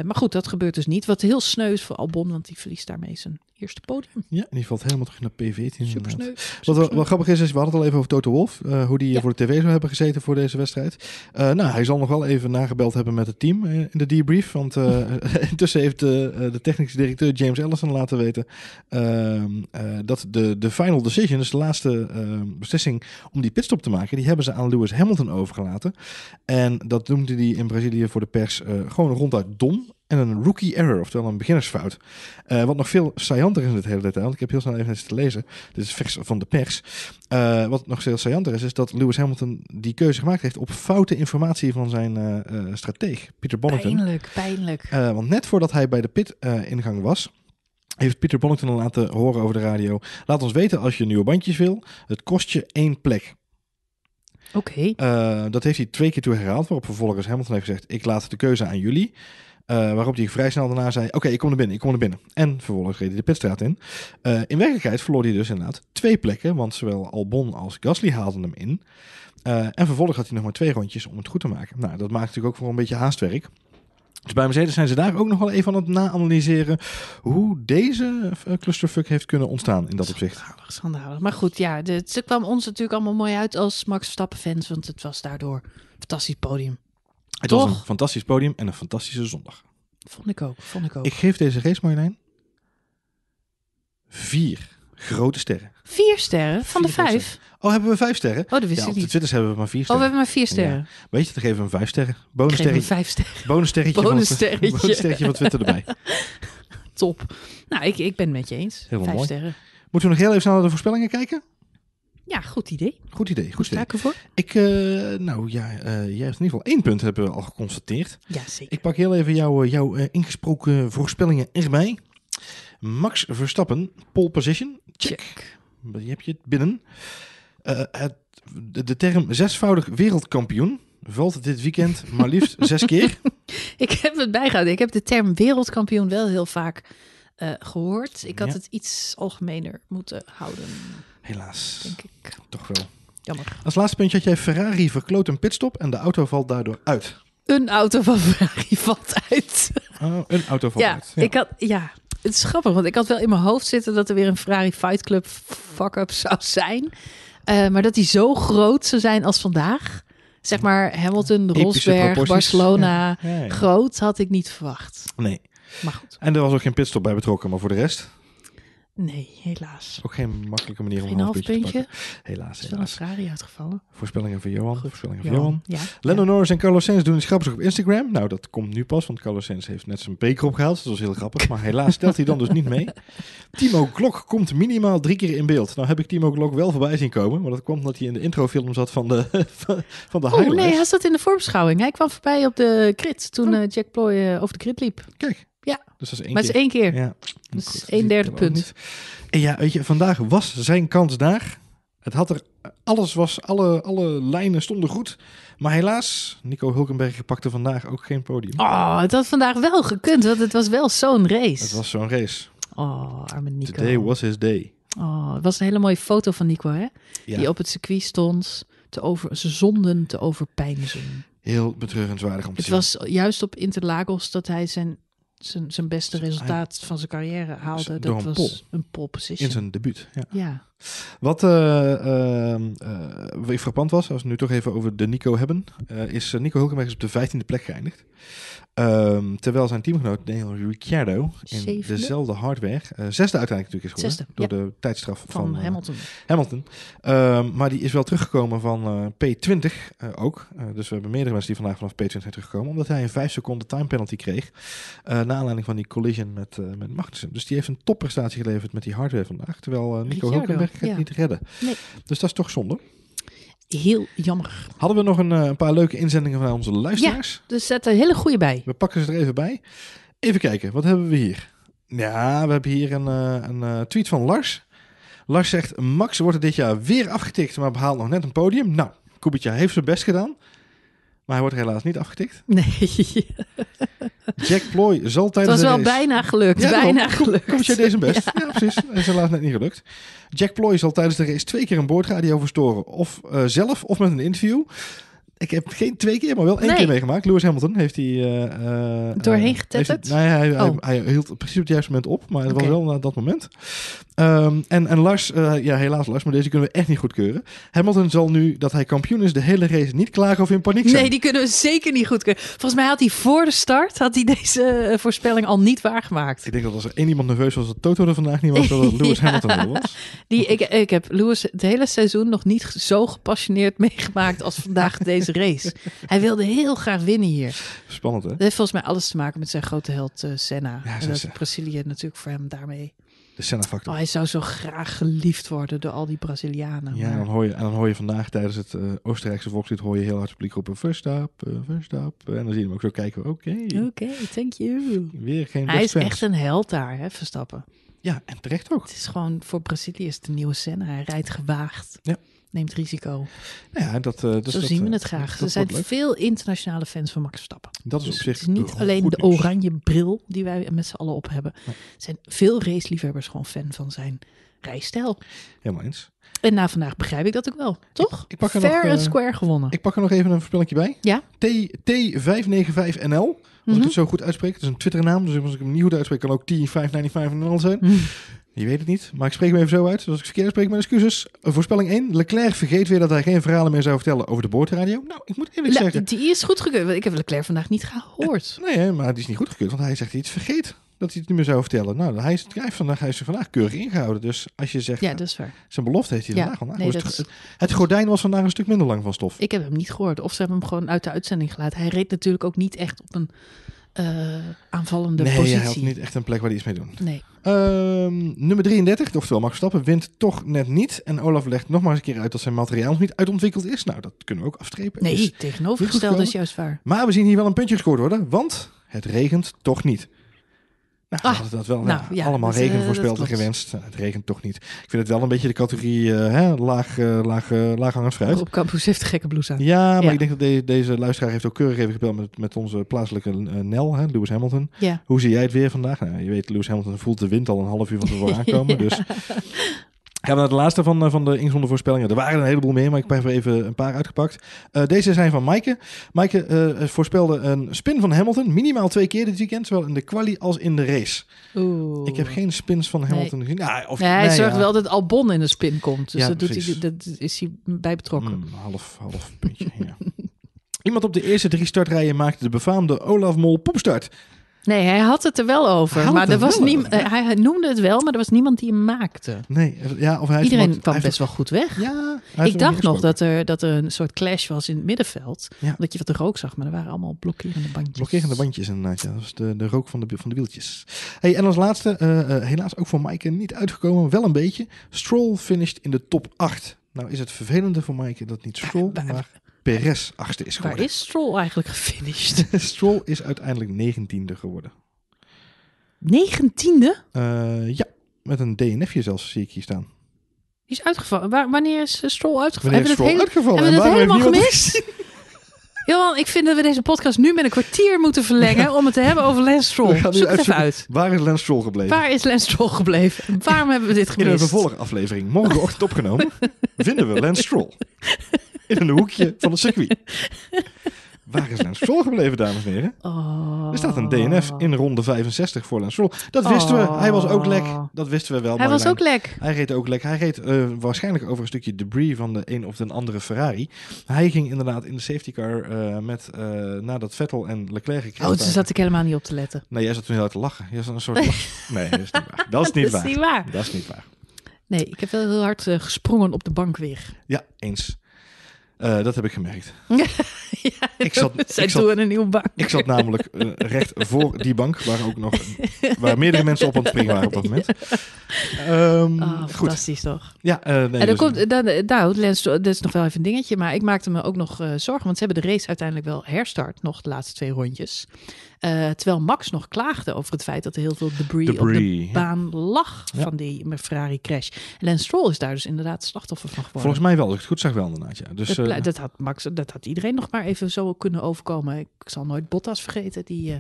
maar goed, dat gebeurt dus niet. Wat heel sneu is voor Albon, want die verliest daarmee zijn eerste podium. Ja, en die valt helemaal terug naar P14. Super sneu. Wat, wat, grappig is, is we hadden het al even over Toto Wolf, hoe die ja. voor de tv zou hebben gezeten voor deze wedstrijd. Eh, nou, hij zal nog wel even nagebeld hebben met het team eh, in de debrief. Want eh, intussen heeft de technische directeur James Ellison laten weten ehm, dat de, de final decision, dus de laatste ehm, beslissing om die pitstop te maken, die hebben ze aan Lewis Hamilton overgelaten. En dat noemde hij in Brazilië voor de pers gewoon ronduit dom en een rookie error, oftewel een beginnersfout. Eh, wat nog veel saillanter is in het hele detail, ik heb heel snel even iets te lezen, dit is vers van de pers. Eh, wat nog veel saillanter is, is dat Lewis Hamilton die keuze gemaakt heeft op foute informatie van zijn uh, strateeg, Peter Bonnington. Pijnlijk, pijnlijk. want net voordat hij bij de pit-ingang was, heeft Peter Bonnington al laten horen over de radio. Laat ons weten als je nieuwe bandjes wil. Het kost je één plek. Oké. dat heeft hij twee keer toe herhaald, waarop vervolgens Hamilton heeft gezegd, ik laat de keuze aan jullie. Eh, waarop hij vrij snel daarna zei: Oké, ik kom er binnen, ik kom er binnen. En vervolgens reed hij de pitstraat in. Eh, in werkelijkheid verloor hij dus inderdaad twee plekken, want zowel Albon als Gasly haalden hem in. Eh, en vervolgens had hij nog maar twee rondjes om het goed te maken. Nou, dat maakt natuurlijk ook voor een beetje haastwerk. Dus bij Mercedes zijn ze daar ook nog wel even aan het na-analyseren hoe deze clusterfuck heeft kunnen ontstaan in dat opzicht. Schandalig, schandalig. Maar goed, ja, het kwam ons natuurlijk allemaal mooi uit als Max Verstappen-fans, want het was daardoor een fantastisch podium. Het was een fantastisch podium en een fantastische zondag. Vond ik ook, vond ik ook. Ik geef deze race, Marjolein, vier grote sterren. Vier sterren van de vijf? Oh, hebben we vijf sterren? Oh, dat wist ja, niet. Op Twitter hebben we maar vier sterren. Oh, we hebben maar vier sterren. Weet je, dan geven we hem vijf sterren. Bonussterretje. vijf sterren. Bonussterretje. Bonussterretje. Van, bonussterretje van Twitter erbij. Top. Nou, ik, ik ben het met je eens. vijf sterren. Moeten we nog heel even naar de voorspellingen kijken? Ja, goed idee. Goed idee. Goed idee. voor? ik Ik, eh, nou ja, uh, jij hebt in ieder geval één punt hebben we al geconstateerd. Ja, zeker. Ik pak heel even jouw, eh, ingesproken voorspellingen erbij. Max Verstappen, pole position. Check. Check. Je hebt je het binnen. Het, de, term zesvoudig wereldkampioen valt dit weekend maar liefst zes keer. Ik heb het bijgehouden. Ik heb de term wereldkampioen wel heel vaak gehoord. Ik had het iets algemener moeten houden. Helaas. Toch wel. Als laatste puntje had jij Ferrari verkloot een pitstop en de auto valt daardoor uit. Een auto van Ferrari valt uit. Oh, een auto valt ja, uit. Ja. Ik had, ja, het is grappig, want ik had wel in mijn hoofd zitten dat er weer een Ferrari Fight Club fuck-up zou zijn. Eh, maar dat die zo groot zou zijn als vandaag. Zeg maar Hamilton, Rosberg, Barcelona. groot had ik niet verwacht. Nee. Maar goed. En er was ook geen pitstop bij betrokken, maar voor de rest. Nee, helaas. Ook geen makkelijke manier om een half puntje. Helaas. Is wel een Ferrari uitgevallen. Voorspellingen van Johan. Voorspellingen van Johan. Ja. Lennon Norris en Carlos Sainz doen iets grappigs op Instagram. Nou, dat komt nu pas, want Carlos Sainz heeft net zijn beker opgehaald. Dat was heel grappig. Maar helaas stelt hij dan dus niet mee. Timo Glock komt minimaal drie keer in beeld. Nou heb ik Timo Glock wel voorbij zien komen. Maar dat kwam omdat hij in de introfilm zat van de, van de Oh nee, hij zat in de voorbeschouwing. Hij kwam voorbij op de crit toen oh. eh, Jack Ploy eh, over de crit liep. Kijk. Ja. Dus dat is één maar keer. het is één keer. Ja. Dat derde punt. En ja, weet je, vandaag was zijn kans daar. Het had er, alles was, alle, alle lijnen stonden goed. Maar helaas, Nico Hulkenberg pakte vandaag ook geen podium. Oh, het had vandaag wel gekund, want het was wel zo'n race. Het was zo'n race. Oh, arme Nico. Today was his day. Oh, het was een hele mooie foto van Nico, hè? Die op het circuit stond, te over, zijn zonden te overpijnzen. Heel betreurenswaardig om te zien. Het was juist op Interlagos dat hij zijn zijn, zijn beste resultaat van zijn carrière haalde. Dat was een pole position. In zijn debuut, ja. Wat uh, eh, ehm, eh, ik frappant was, als we nu toch even over de Nico hebben, eh, is Nico Hulkenberg op de 15e plek geëindigd. Ehm, terwijl zijn teamgenoot Daniel Ricciardo in dezelfde hardware, zesde uiteindelijk natuurlijk is geworden, door de tijdstraf van, Hamilton. Hamilton. Ehm, maar die is wel teruggekomen van P20 ook. dus we hebben meerdere mensen die vandaag vanaf P20 zijn teruggekomen, omdat hij een 5 seconden time penalty kreeg. na aanleiding van die collision met, met Magnussen. Dus die heeft een topprestatie geleverd met die hardware vandaag. Terwijl Nico Hulkenberg ja. redden. Nee. Dus dat is toch zonde. Heel jammer. Hadden we nog een, eh, een paar leuke inzendingen van onze luisteraars? Ja, dus zet er hele goede bij. We pakken ze er even bij. Even kijken, wat hebben we hier? Ja, we hebben hier een, eh, een eh, tweet van Lars. Lars zegt, Max wordt er dit jaar weer afgetikt, maar behaalt nog net een podium. Nou, Kubica heeft zijn best gedaan. Maar hij wordt helaas niet afgetikt. Nee. Jack Ploy zal tijdens Het was wel bijna gelukt, bijna gelukt. Komt je deze best. Ja. precies. Dat is helaas net niet gelukt. Jack Ploy zal tijdens de race twee keer een boordradio verstoren. Of eh, zelf, of met een interview. Ik heb geen twee keer, maar wel één keer meegemaakt. Lewis Hamilton heeft hij... Eh, eh, Doorheen getetterd? Nee, hij, hij, oh. hield precies op het juiste moment op. Maar het was wel na dat moment. Ehm, en, en Lars, eh, ja helaas Lars, maar deze kunnen we echt niet goedkeuren. Hamilton zal nu dat hij kampioen is de hele race niet klagen of in paniek zijn. Nee, die kunnen we zeker niet goedkeuren. Volgens mij had hij voor de start had hij deze eh, voorspelling al niet waargemaakt. Ik denk dat als er één iemand nerveus was, dat Toto er vandaag niet was, dat Lewis Hamilton was. Die, ik, ik heb Lewis het hele seizoen nog niet zo gepassioneerd meegemaakt als vandaag deze race. Hij wilde heel graag winnen hier. Spannend hè? Dat heeft volgens mij alles te maken met zijn grote held eh, Senna. Ja, en dat Brazilië natuurlijk voor hem daarmee de Senna factor. Oh, hij zou zo graag geliefd worden door al die Brazilianen. Ja, en dan, hoor je, en dan hoor je vandaag tijdens het eh, Oostenrijkse volkslied hoor je heel hard publiek roepen Verstappen, eh, Verstappen. En dan zie je hem ook zo kijken, oké. Oké, thank you. Weer geen Hij is echt een held daar, hè, Verstappen. Ja, en terecht ook. Het is gewoon, voor Brazilië is de nieuwe Senna. Hij rijdt gewaagd. Ja neemt risico. Nou ja, dat, uh, dus Zo zien we eh, het graag. er zijn veel internationale fans van Max Verstappen. Dat is dus op zich het is niet alleen de oranje bril die wij met z'n allen op hebben. Er zijn veel raceliefhebbers gewoon fan van zijn rijstijl. Helemaal eens. En na vandaag begrijp ik dat ook wel, toch? Ik, Fair and eh, square gewonnen. Ik pak er nog even een verspilletje bij. Ja? T, T595NL. Als mm ik mhm. het zo goed uitspreek. Het is een Twitternaam, dus als ik hem niet goed uitspreek, kan ook T595NL zijn. Mhm. Je weet het niet, maar ik spreek hem even zo uit. Dus als ik verkeerd spreek, mijn excuses. Voorspelling 1. Leclerc vergeet weer dat hij geen verhalen meer zou vertellen over de boordradio. Nou, ik moet eerlijk zeggen... Die is goed gekeurd, want ik heb Leclerc vandaag niet gehoord. nee, maar die is niet goed gekeurd, want hij zegt iets vergeet dat hij het niet meer zou vertellen. Nou, hij, is, vandaag, hij is vandaag keurig ingehouden. Dus als je zegt, ja, dat is waar. zijn belofte heeft hij vandaag al het, gordijn was vandaag een stuk minder lang van stof. Ik heb hem niet gehoord. Of ze hebben hem gewoon uit de uitzending gelaten. Hij reed natuurlijk ook niet echt op een eh, aanvallende nee, positie. Nee, hij had niet echt een plek waar hij iets mee doet. Nee. Um, nummer 33, oftewel mag Stappen, wint toch net niet. En Olaf legt nogmaals een keer uit dat zijn materiaal nog niet uitontwikkeld is. Nou, dat kunnen we ook afstrepen. Nee, dus- tegenovergesteld is juist waar. Maar we zien hier wel een puntje gescoord worden, want het regent toch niet. Nou, ah, dat, wel. Nou, nou, ja, allemaal dus, eh, regenvoorspelden gewenst. Nou, het regent toch niet. Ik vind het wel een beetje de categorie eh, hè, laag, uh, laag, laaghangend fruit. Op campus heeft de gekke blouse aan. Ja, maar ik denk dat deze luisteraar heeft ook keurig even gebeld met, met onze plaatselijke Nel, hè, Lewis Hamilton. Hoe zie jij het weer vandaag? Nou, je weet, Lewis Hamilton voelt de wind al een half uur van tevoren aankomen. Dus Gaan we naar de laatste van, eh, van de ingezonde voorspellingen. Er waren een heleboel meer, maar ik heb even een paar uitgepakt. Eh, deze zijn van Maaike. Maaike eh, voorspelde een spin van Hamilton. Minimaal twee keer dit weekend, zowel in de quali als in de race. Oeh. Ik heb geen spins van Hamilton gezien. Ja, of, nee, hij zorgt wel dat Albon in de spin komt. Dus dat, dat, is hij bij betrokken. Mm, half, half puntje, Iemand op de eerste drie startrijen maakte de befaamde Olaf Mol poepstart. Nee, hij had het er wel over. Hij maar er was niemand. Eh, hij noemde het wel, maar er was niemand die hem maakte. Nee, ja, of hij Iedereen kwam best wel goed weg. Ja, ik dacht nog dat er, dat er een soort clash was in het middenveld. Dat je wat de rook zag, maar er waren allemaal blokkerende bandjes. Blokkerende bandjes inderdaad. Eh, ja. Dat was de, de rook van de, van de wieltjes. Hey, en als laatste, eh, helaas ook voor Maaike niet uitgekomen. Wel een beetje. Stroll finished in de top 8. Nou is het vervelende voor Maaike dat niet Stroll, maar... Perez achtste is geworden. Waar is Stroll eigenlijk gefinished? Stroll is uiteindelijk negentiende geworden. Negentiende? Uh, ja, met een DNF zelfs zie ik hier staan. Die is uitgevallen. wanneer is eh, Stroll uitgevallen? Wanneer hebben we het, hebben we het helemaal gemist? Johan, ik vind dat we deze podcast nu met een kwartier moeten verlengen om het te hebben over Lance Stroll. Zoek even uit. Waar is Lens Stroll gebleven? Waar is Lance Stroll gebleven? Waarom hebben we dit gemist? In een vervolgaflevering, morgenochtend opgenomen, vinden we Lens Stroll. in een hoekje van het circuit. Waar is Lens Stroll gebleven, dames en heren? Oh. Er staat een DNF in ronde 65 voor Lens Stroll. Dat wisten we. Hij was ook lek. Oh. Dat wisten we wel. Hij was ook lek. Hij reed ook lek. Hij reed eh, waarschijnlijk over een stukje debris van de een of de andere Ferrari. Hij ging inderdaad in de safety car eh, met, eh, nadat Vettel en Leclerc kregen. Oh, dus zat ik helemaal niet op te letten. Nee, jij zat toen heel hard te lachen. Jij zat een soort... nee, dat is niet waar. Dat is niet, waar. niet waar. Dat is niet waar. Nee, ik heb wel heel hard gesprongen op de bank weer. Ja, eens. Eh, dat heb ik gemerkt. ik zat, ik een nieuwe bank. Ik zat namelijk eh, recht voor die bank, waar ook nog waar meerdere mensen op aan het springen waren op dat moment. Ehm, ah, fantastisch toch? Ja, uh, nee, en dan dus komt, dan, nou, Lens, dat is nog wel even een dingetje, maar ik maakte me ook nog zorgen, want ze hebben de race uiteindelijk wel herstart, nog de laatste twee rondjes. Eh, terwijl Max nog klaagde over het feit dat er heel veel debris, op de baan lag van die Ferrari-crash. Lance Stroll is daar dus inderdaad slachtoffer van geworden. Volgens mij wel, ik goed zag wel inderdaad. Dus, dat, eh, dat, had Max, dat had iedereen nog maar even zo kunnen overkomen. Ik zal nooit Bottas vergeten, die... Eh,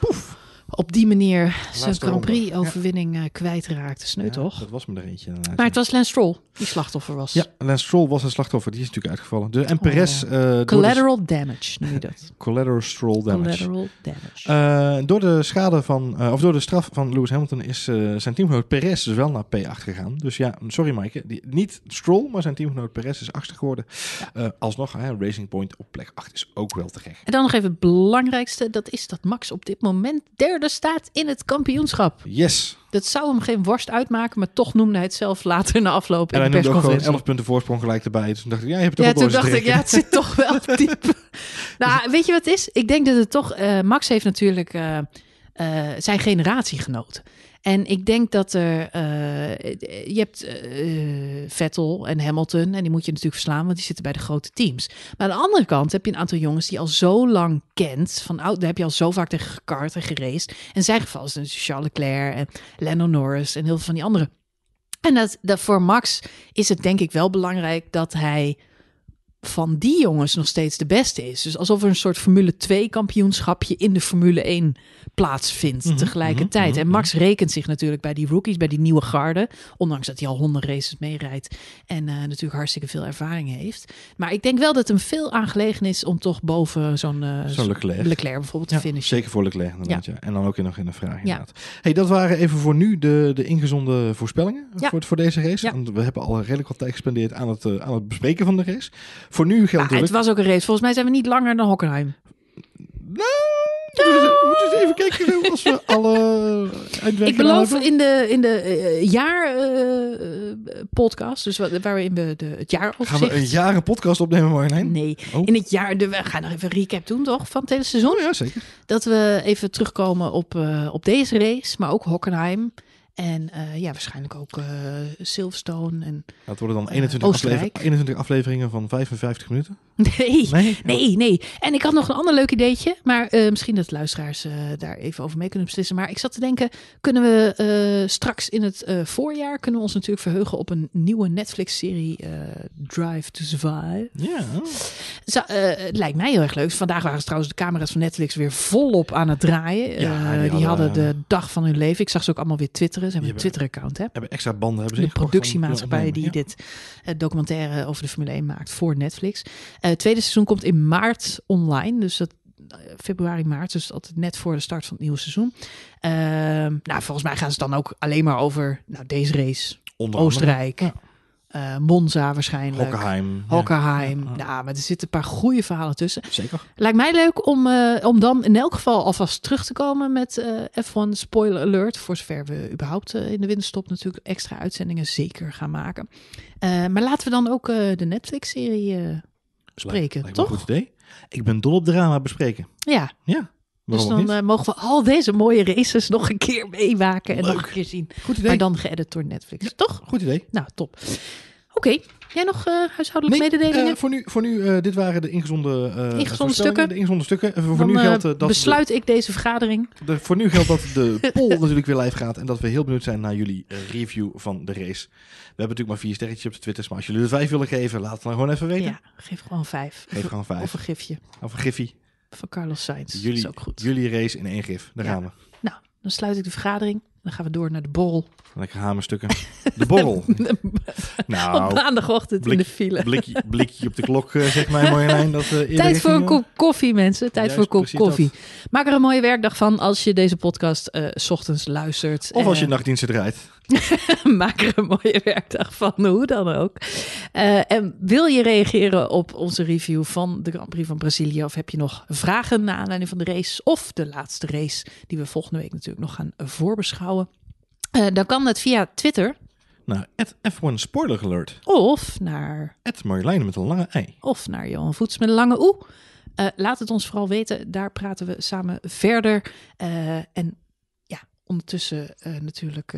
Poef! op die manier zijn Grand Prix-overwinning ja. Eh, kwijtraakte. Sneu toch? Dat was me er eentje. Maar het was Lance Stroll die slachtoffer was. Ja, Lance Stroll was een slachtoffer. Die is natuurlijk uitgevallen. Dus, en oh, Perez... Eh, collateral damage noem je dat. collateral Stroll damage. Collateral eh, door de schade van... of door de straf van Lewis Hamilton is zijn teamgenoot Perez dus wel naar P8 gegaan. Dus ja, sorry Maaike. niet Stroll, maar zijn teamgenoot Perez is achter geworden. alsnog, Racing Point op plek 8 is ook wel terecht. En dan nog even het belangrijkste. Dat is dat Max op dit moment derde er dus staat in het kampioenschap. Yes. Dat zou hem geen worst uitmaken, maar toch noemde hij het zelf later na afloop. En in de hij noemde ook gewoon 11 punten voorsprong gelijk erbij. Dus toen dacht ik, ja, je hebt het ja, toch toen dacht ik, ja, het zit toch wel diep. nou, weet je wat is? Ik denk dat het toch. Eh, Max heeft natuurlijk uh, uh, zijn generatiegenoot. En ik denk dat er. Eh, je hebt eh, Vettel en Hamilton. En die moet je natuurlijk verslaan, want die zitten bij de grote teams. Maar aan de andere kant heb je een aantal jongens die al zo lang kent. Van oud, daar heb je al zo vaak tegen gekart en gereced. En zijn geval is Charles Leclerc en Lando Norris en heel veel van die anderen. En dat, dat voor Max is het denk ik wel belangrijk dat hij van die jongens nog steeds de beste is. Dus alsof er een soort Formule 2 kampioenschapje in de Formule 1 plaatsvindt mhm, tegelijkertijd. Mhm, en Max mhm. rekent zich natuurlijk bij die rookies, bij die nieuwe garde. Ondanks dat hij al honderd races meerijdt en eh, natuurlijk hartstikke veel ervaring heeft. Maar ik denk wel dat hem veel aangelegen is om toch boven zo'n eh, Leclerc. bijvoorbeeld te finishen. Zeker voor Leclerc Ja. En dan ook nog in de vraag Hey, dat waren even voor nu de, de ingezonde voorspellingen voor, voor deze race. Want we hebben al redelijk wat tijd gespendeerd aan het, eh, aan het bespreken van de race. Voor nu geldt nou, Het was ook een race. Volgens mij zijn we niet langer dan Hockenheim. Nou, we eens even kijken als we alle Ik beloof in de, in de uh, eh, jaarpodcast, eh, uh, dus waarin we de, het jaar Gaan we een jaren podcast opnemen, Marjolein? Nee, oh. in het jaar, de, we gaan nog even recap doen toch, van het hele seizoen? ja, zeker. Dat we even terugkomen op, eh, op deze race, maar ook Hockenheim. En eh, ja, waarschijnlijk ook eh, Silverstone. En, het worden dan 21, eh, afleveringen van 55 minuten? Nee, nee, nee, En ik had nog een ander leuk ideetje. Maar misschien dat luisteraars daar even over mee kunnen beslissen. Maar ik zat te denken, kunnen we straks in het voorjaar... kunnen we ons natuurlijk verheugen op een nieuwe Netflix-serie Drive to Survive. Ja. Zo, lijkt mij heel erg leuk. Vandaag waren trouwens de camera's van Netflix weer volop aan het draaien. die, hadden de dag van hun leven. Ik zag ze ook allemaal weer twitteren. Ze hebben een Twitter-account. Hè? Hebben extra banden. Hebben ze de productiemaatschappij die dit eh, documentaire over de Formule 1 maakt voor Netflix. het eh, tweede seizoen komt in maart online. Dus dat eh, februari, maart. Dus altijd net voor de start van het nieuwe seizoen. nou, volgens mij gaan ze dan ook alleen maar over nou, deze race. Oostenrijk. Ja. Eh, Monza waarschijnlijk. Hockenheim. Hockenheim. Ja. Nou, maar er zitten een paar goede verhalen tussen. Zeker. Lijkt mij leuk om, eh, om dan in elk geval alvast terug te komen met eh, F1 Spoiler Alert. Voor zover we überhaupt in de winterstop natuurlijk extra uitzendingen zeker gaan maken. maar laten we dan ook de Netflix-serie bespreken, toch? goed idee. Ik ben dol op drama bespreken. Ja. Ja dus dan eh, mogen we al deze mooie races nog een keer meemaken en nog een keer zien. Goed idee. Maar dan geëdit door Netflix, toch? Goed idee. Nou, top. Oké, jij nog uh, huishoudelijke mededelingen? Eh, voor nu, voor nu dit waren de ingezonde, ingezonde stukken. ingezonde stukken. voor nu geldt, dat besluit ik deze vergadering. De, voor nu geldt dat de poll natuurlijk weer live gaat en dat we heel benieuwd zijn naar jullie review van de race. We hebben natuurlijk maar vier sterretjes op de maar als jullie er vijf willen geven, laat het dan gewoon even weten. Ja, geef gewoon vijf. Geef gewoon vijf. Of een gifje. Of een gifje van Carlos Sainz. Jullie, Jullie race in één gif. Daar ja. gaan we. Nou, dan sluit ik de vergadering. Dan gaan we door naar de borrel. Lekker hamerstukken. De borrel. nou, op maandagochtend blik, in de file. blikje, op de klok, eh, zeg maar, Marjolein. Dat, eh, Tijd voor een kop koffie, mensen. Tijd voor een kop koffie. Maak er een mooie werkdag van als je deze podcast eh, s ochtends luistert. Of als je nachtdiensten draait. Maak er een mooie werkdag van, hoe dan ook. Eh, en wil je reageren op onze review van de Grand Prix van Brazilië? Of heb je nog vragen naar aanleiding van de race? Of de laatste race, die we volgende week natuurlijk nog gaan voorbeschouwen? Eh, dan kan dat via Twitter. Naar F1 Spoiler Alert. Of naar... Marjolein met een lange ei. Of naar Johan Voets met een lange oe. Eh, laat het ons vooral weten. Daar praten we samen verder. en ja, ondertussen natuurlijk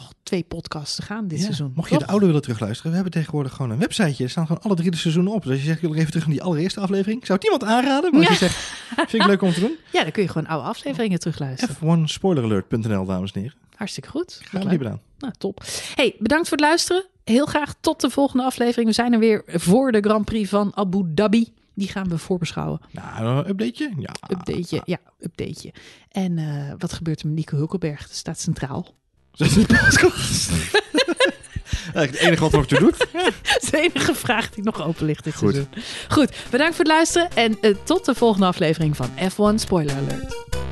nog twee podcasts te gaan dit seizoen. Mocht je de oude willen terugluisteren, we hebben tegenwoordig gewoon een websiteje. Er staan gewoon alle drie de seizoenen op. Dus als je zegt, ik wil even terug naar die allereerste aflevering. zou het iemand aanraden, maar ja. je zegt, vind ik leuk om te doen. Ja, dan kun je gewoon oude afleveringen terugluisteren. f spoileralertnl dames en heren. Hartstikke goed. Graag gedaan. Nou, top. Hey, bedankt voor het luisteren. Heel graag tot de volgende aflevering. We zijn er weer voor de Grand Prix van Abu Dhabi. Die gaan we voorbeschouwen. Nou, een updateje? Ja. Updateje, ja, updateje. En eh, wat gebeurt er met Nico Hulkenberg? Dat staat centraal niet podcast. Het enige wat nog te doen. Het de enige vraag die nog open ligt dit Goed. Goed, bedankt voor het luisteren en eh, tot de volgende aflevering van F1 Spoiler Alert.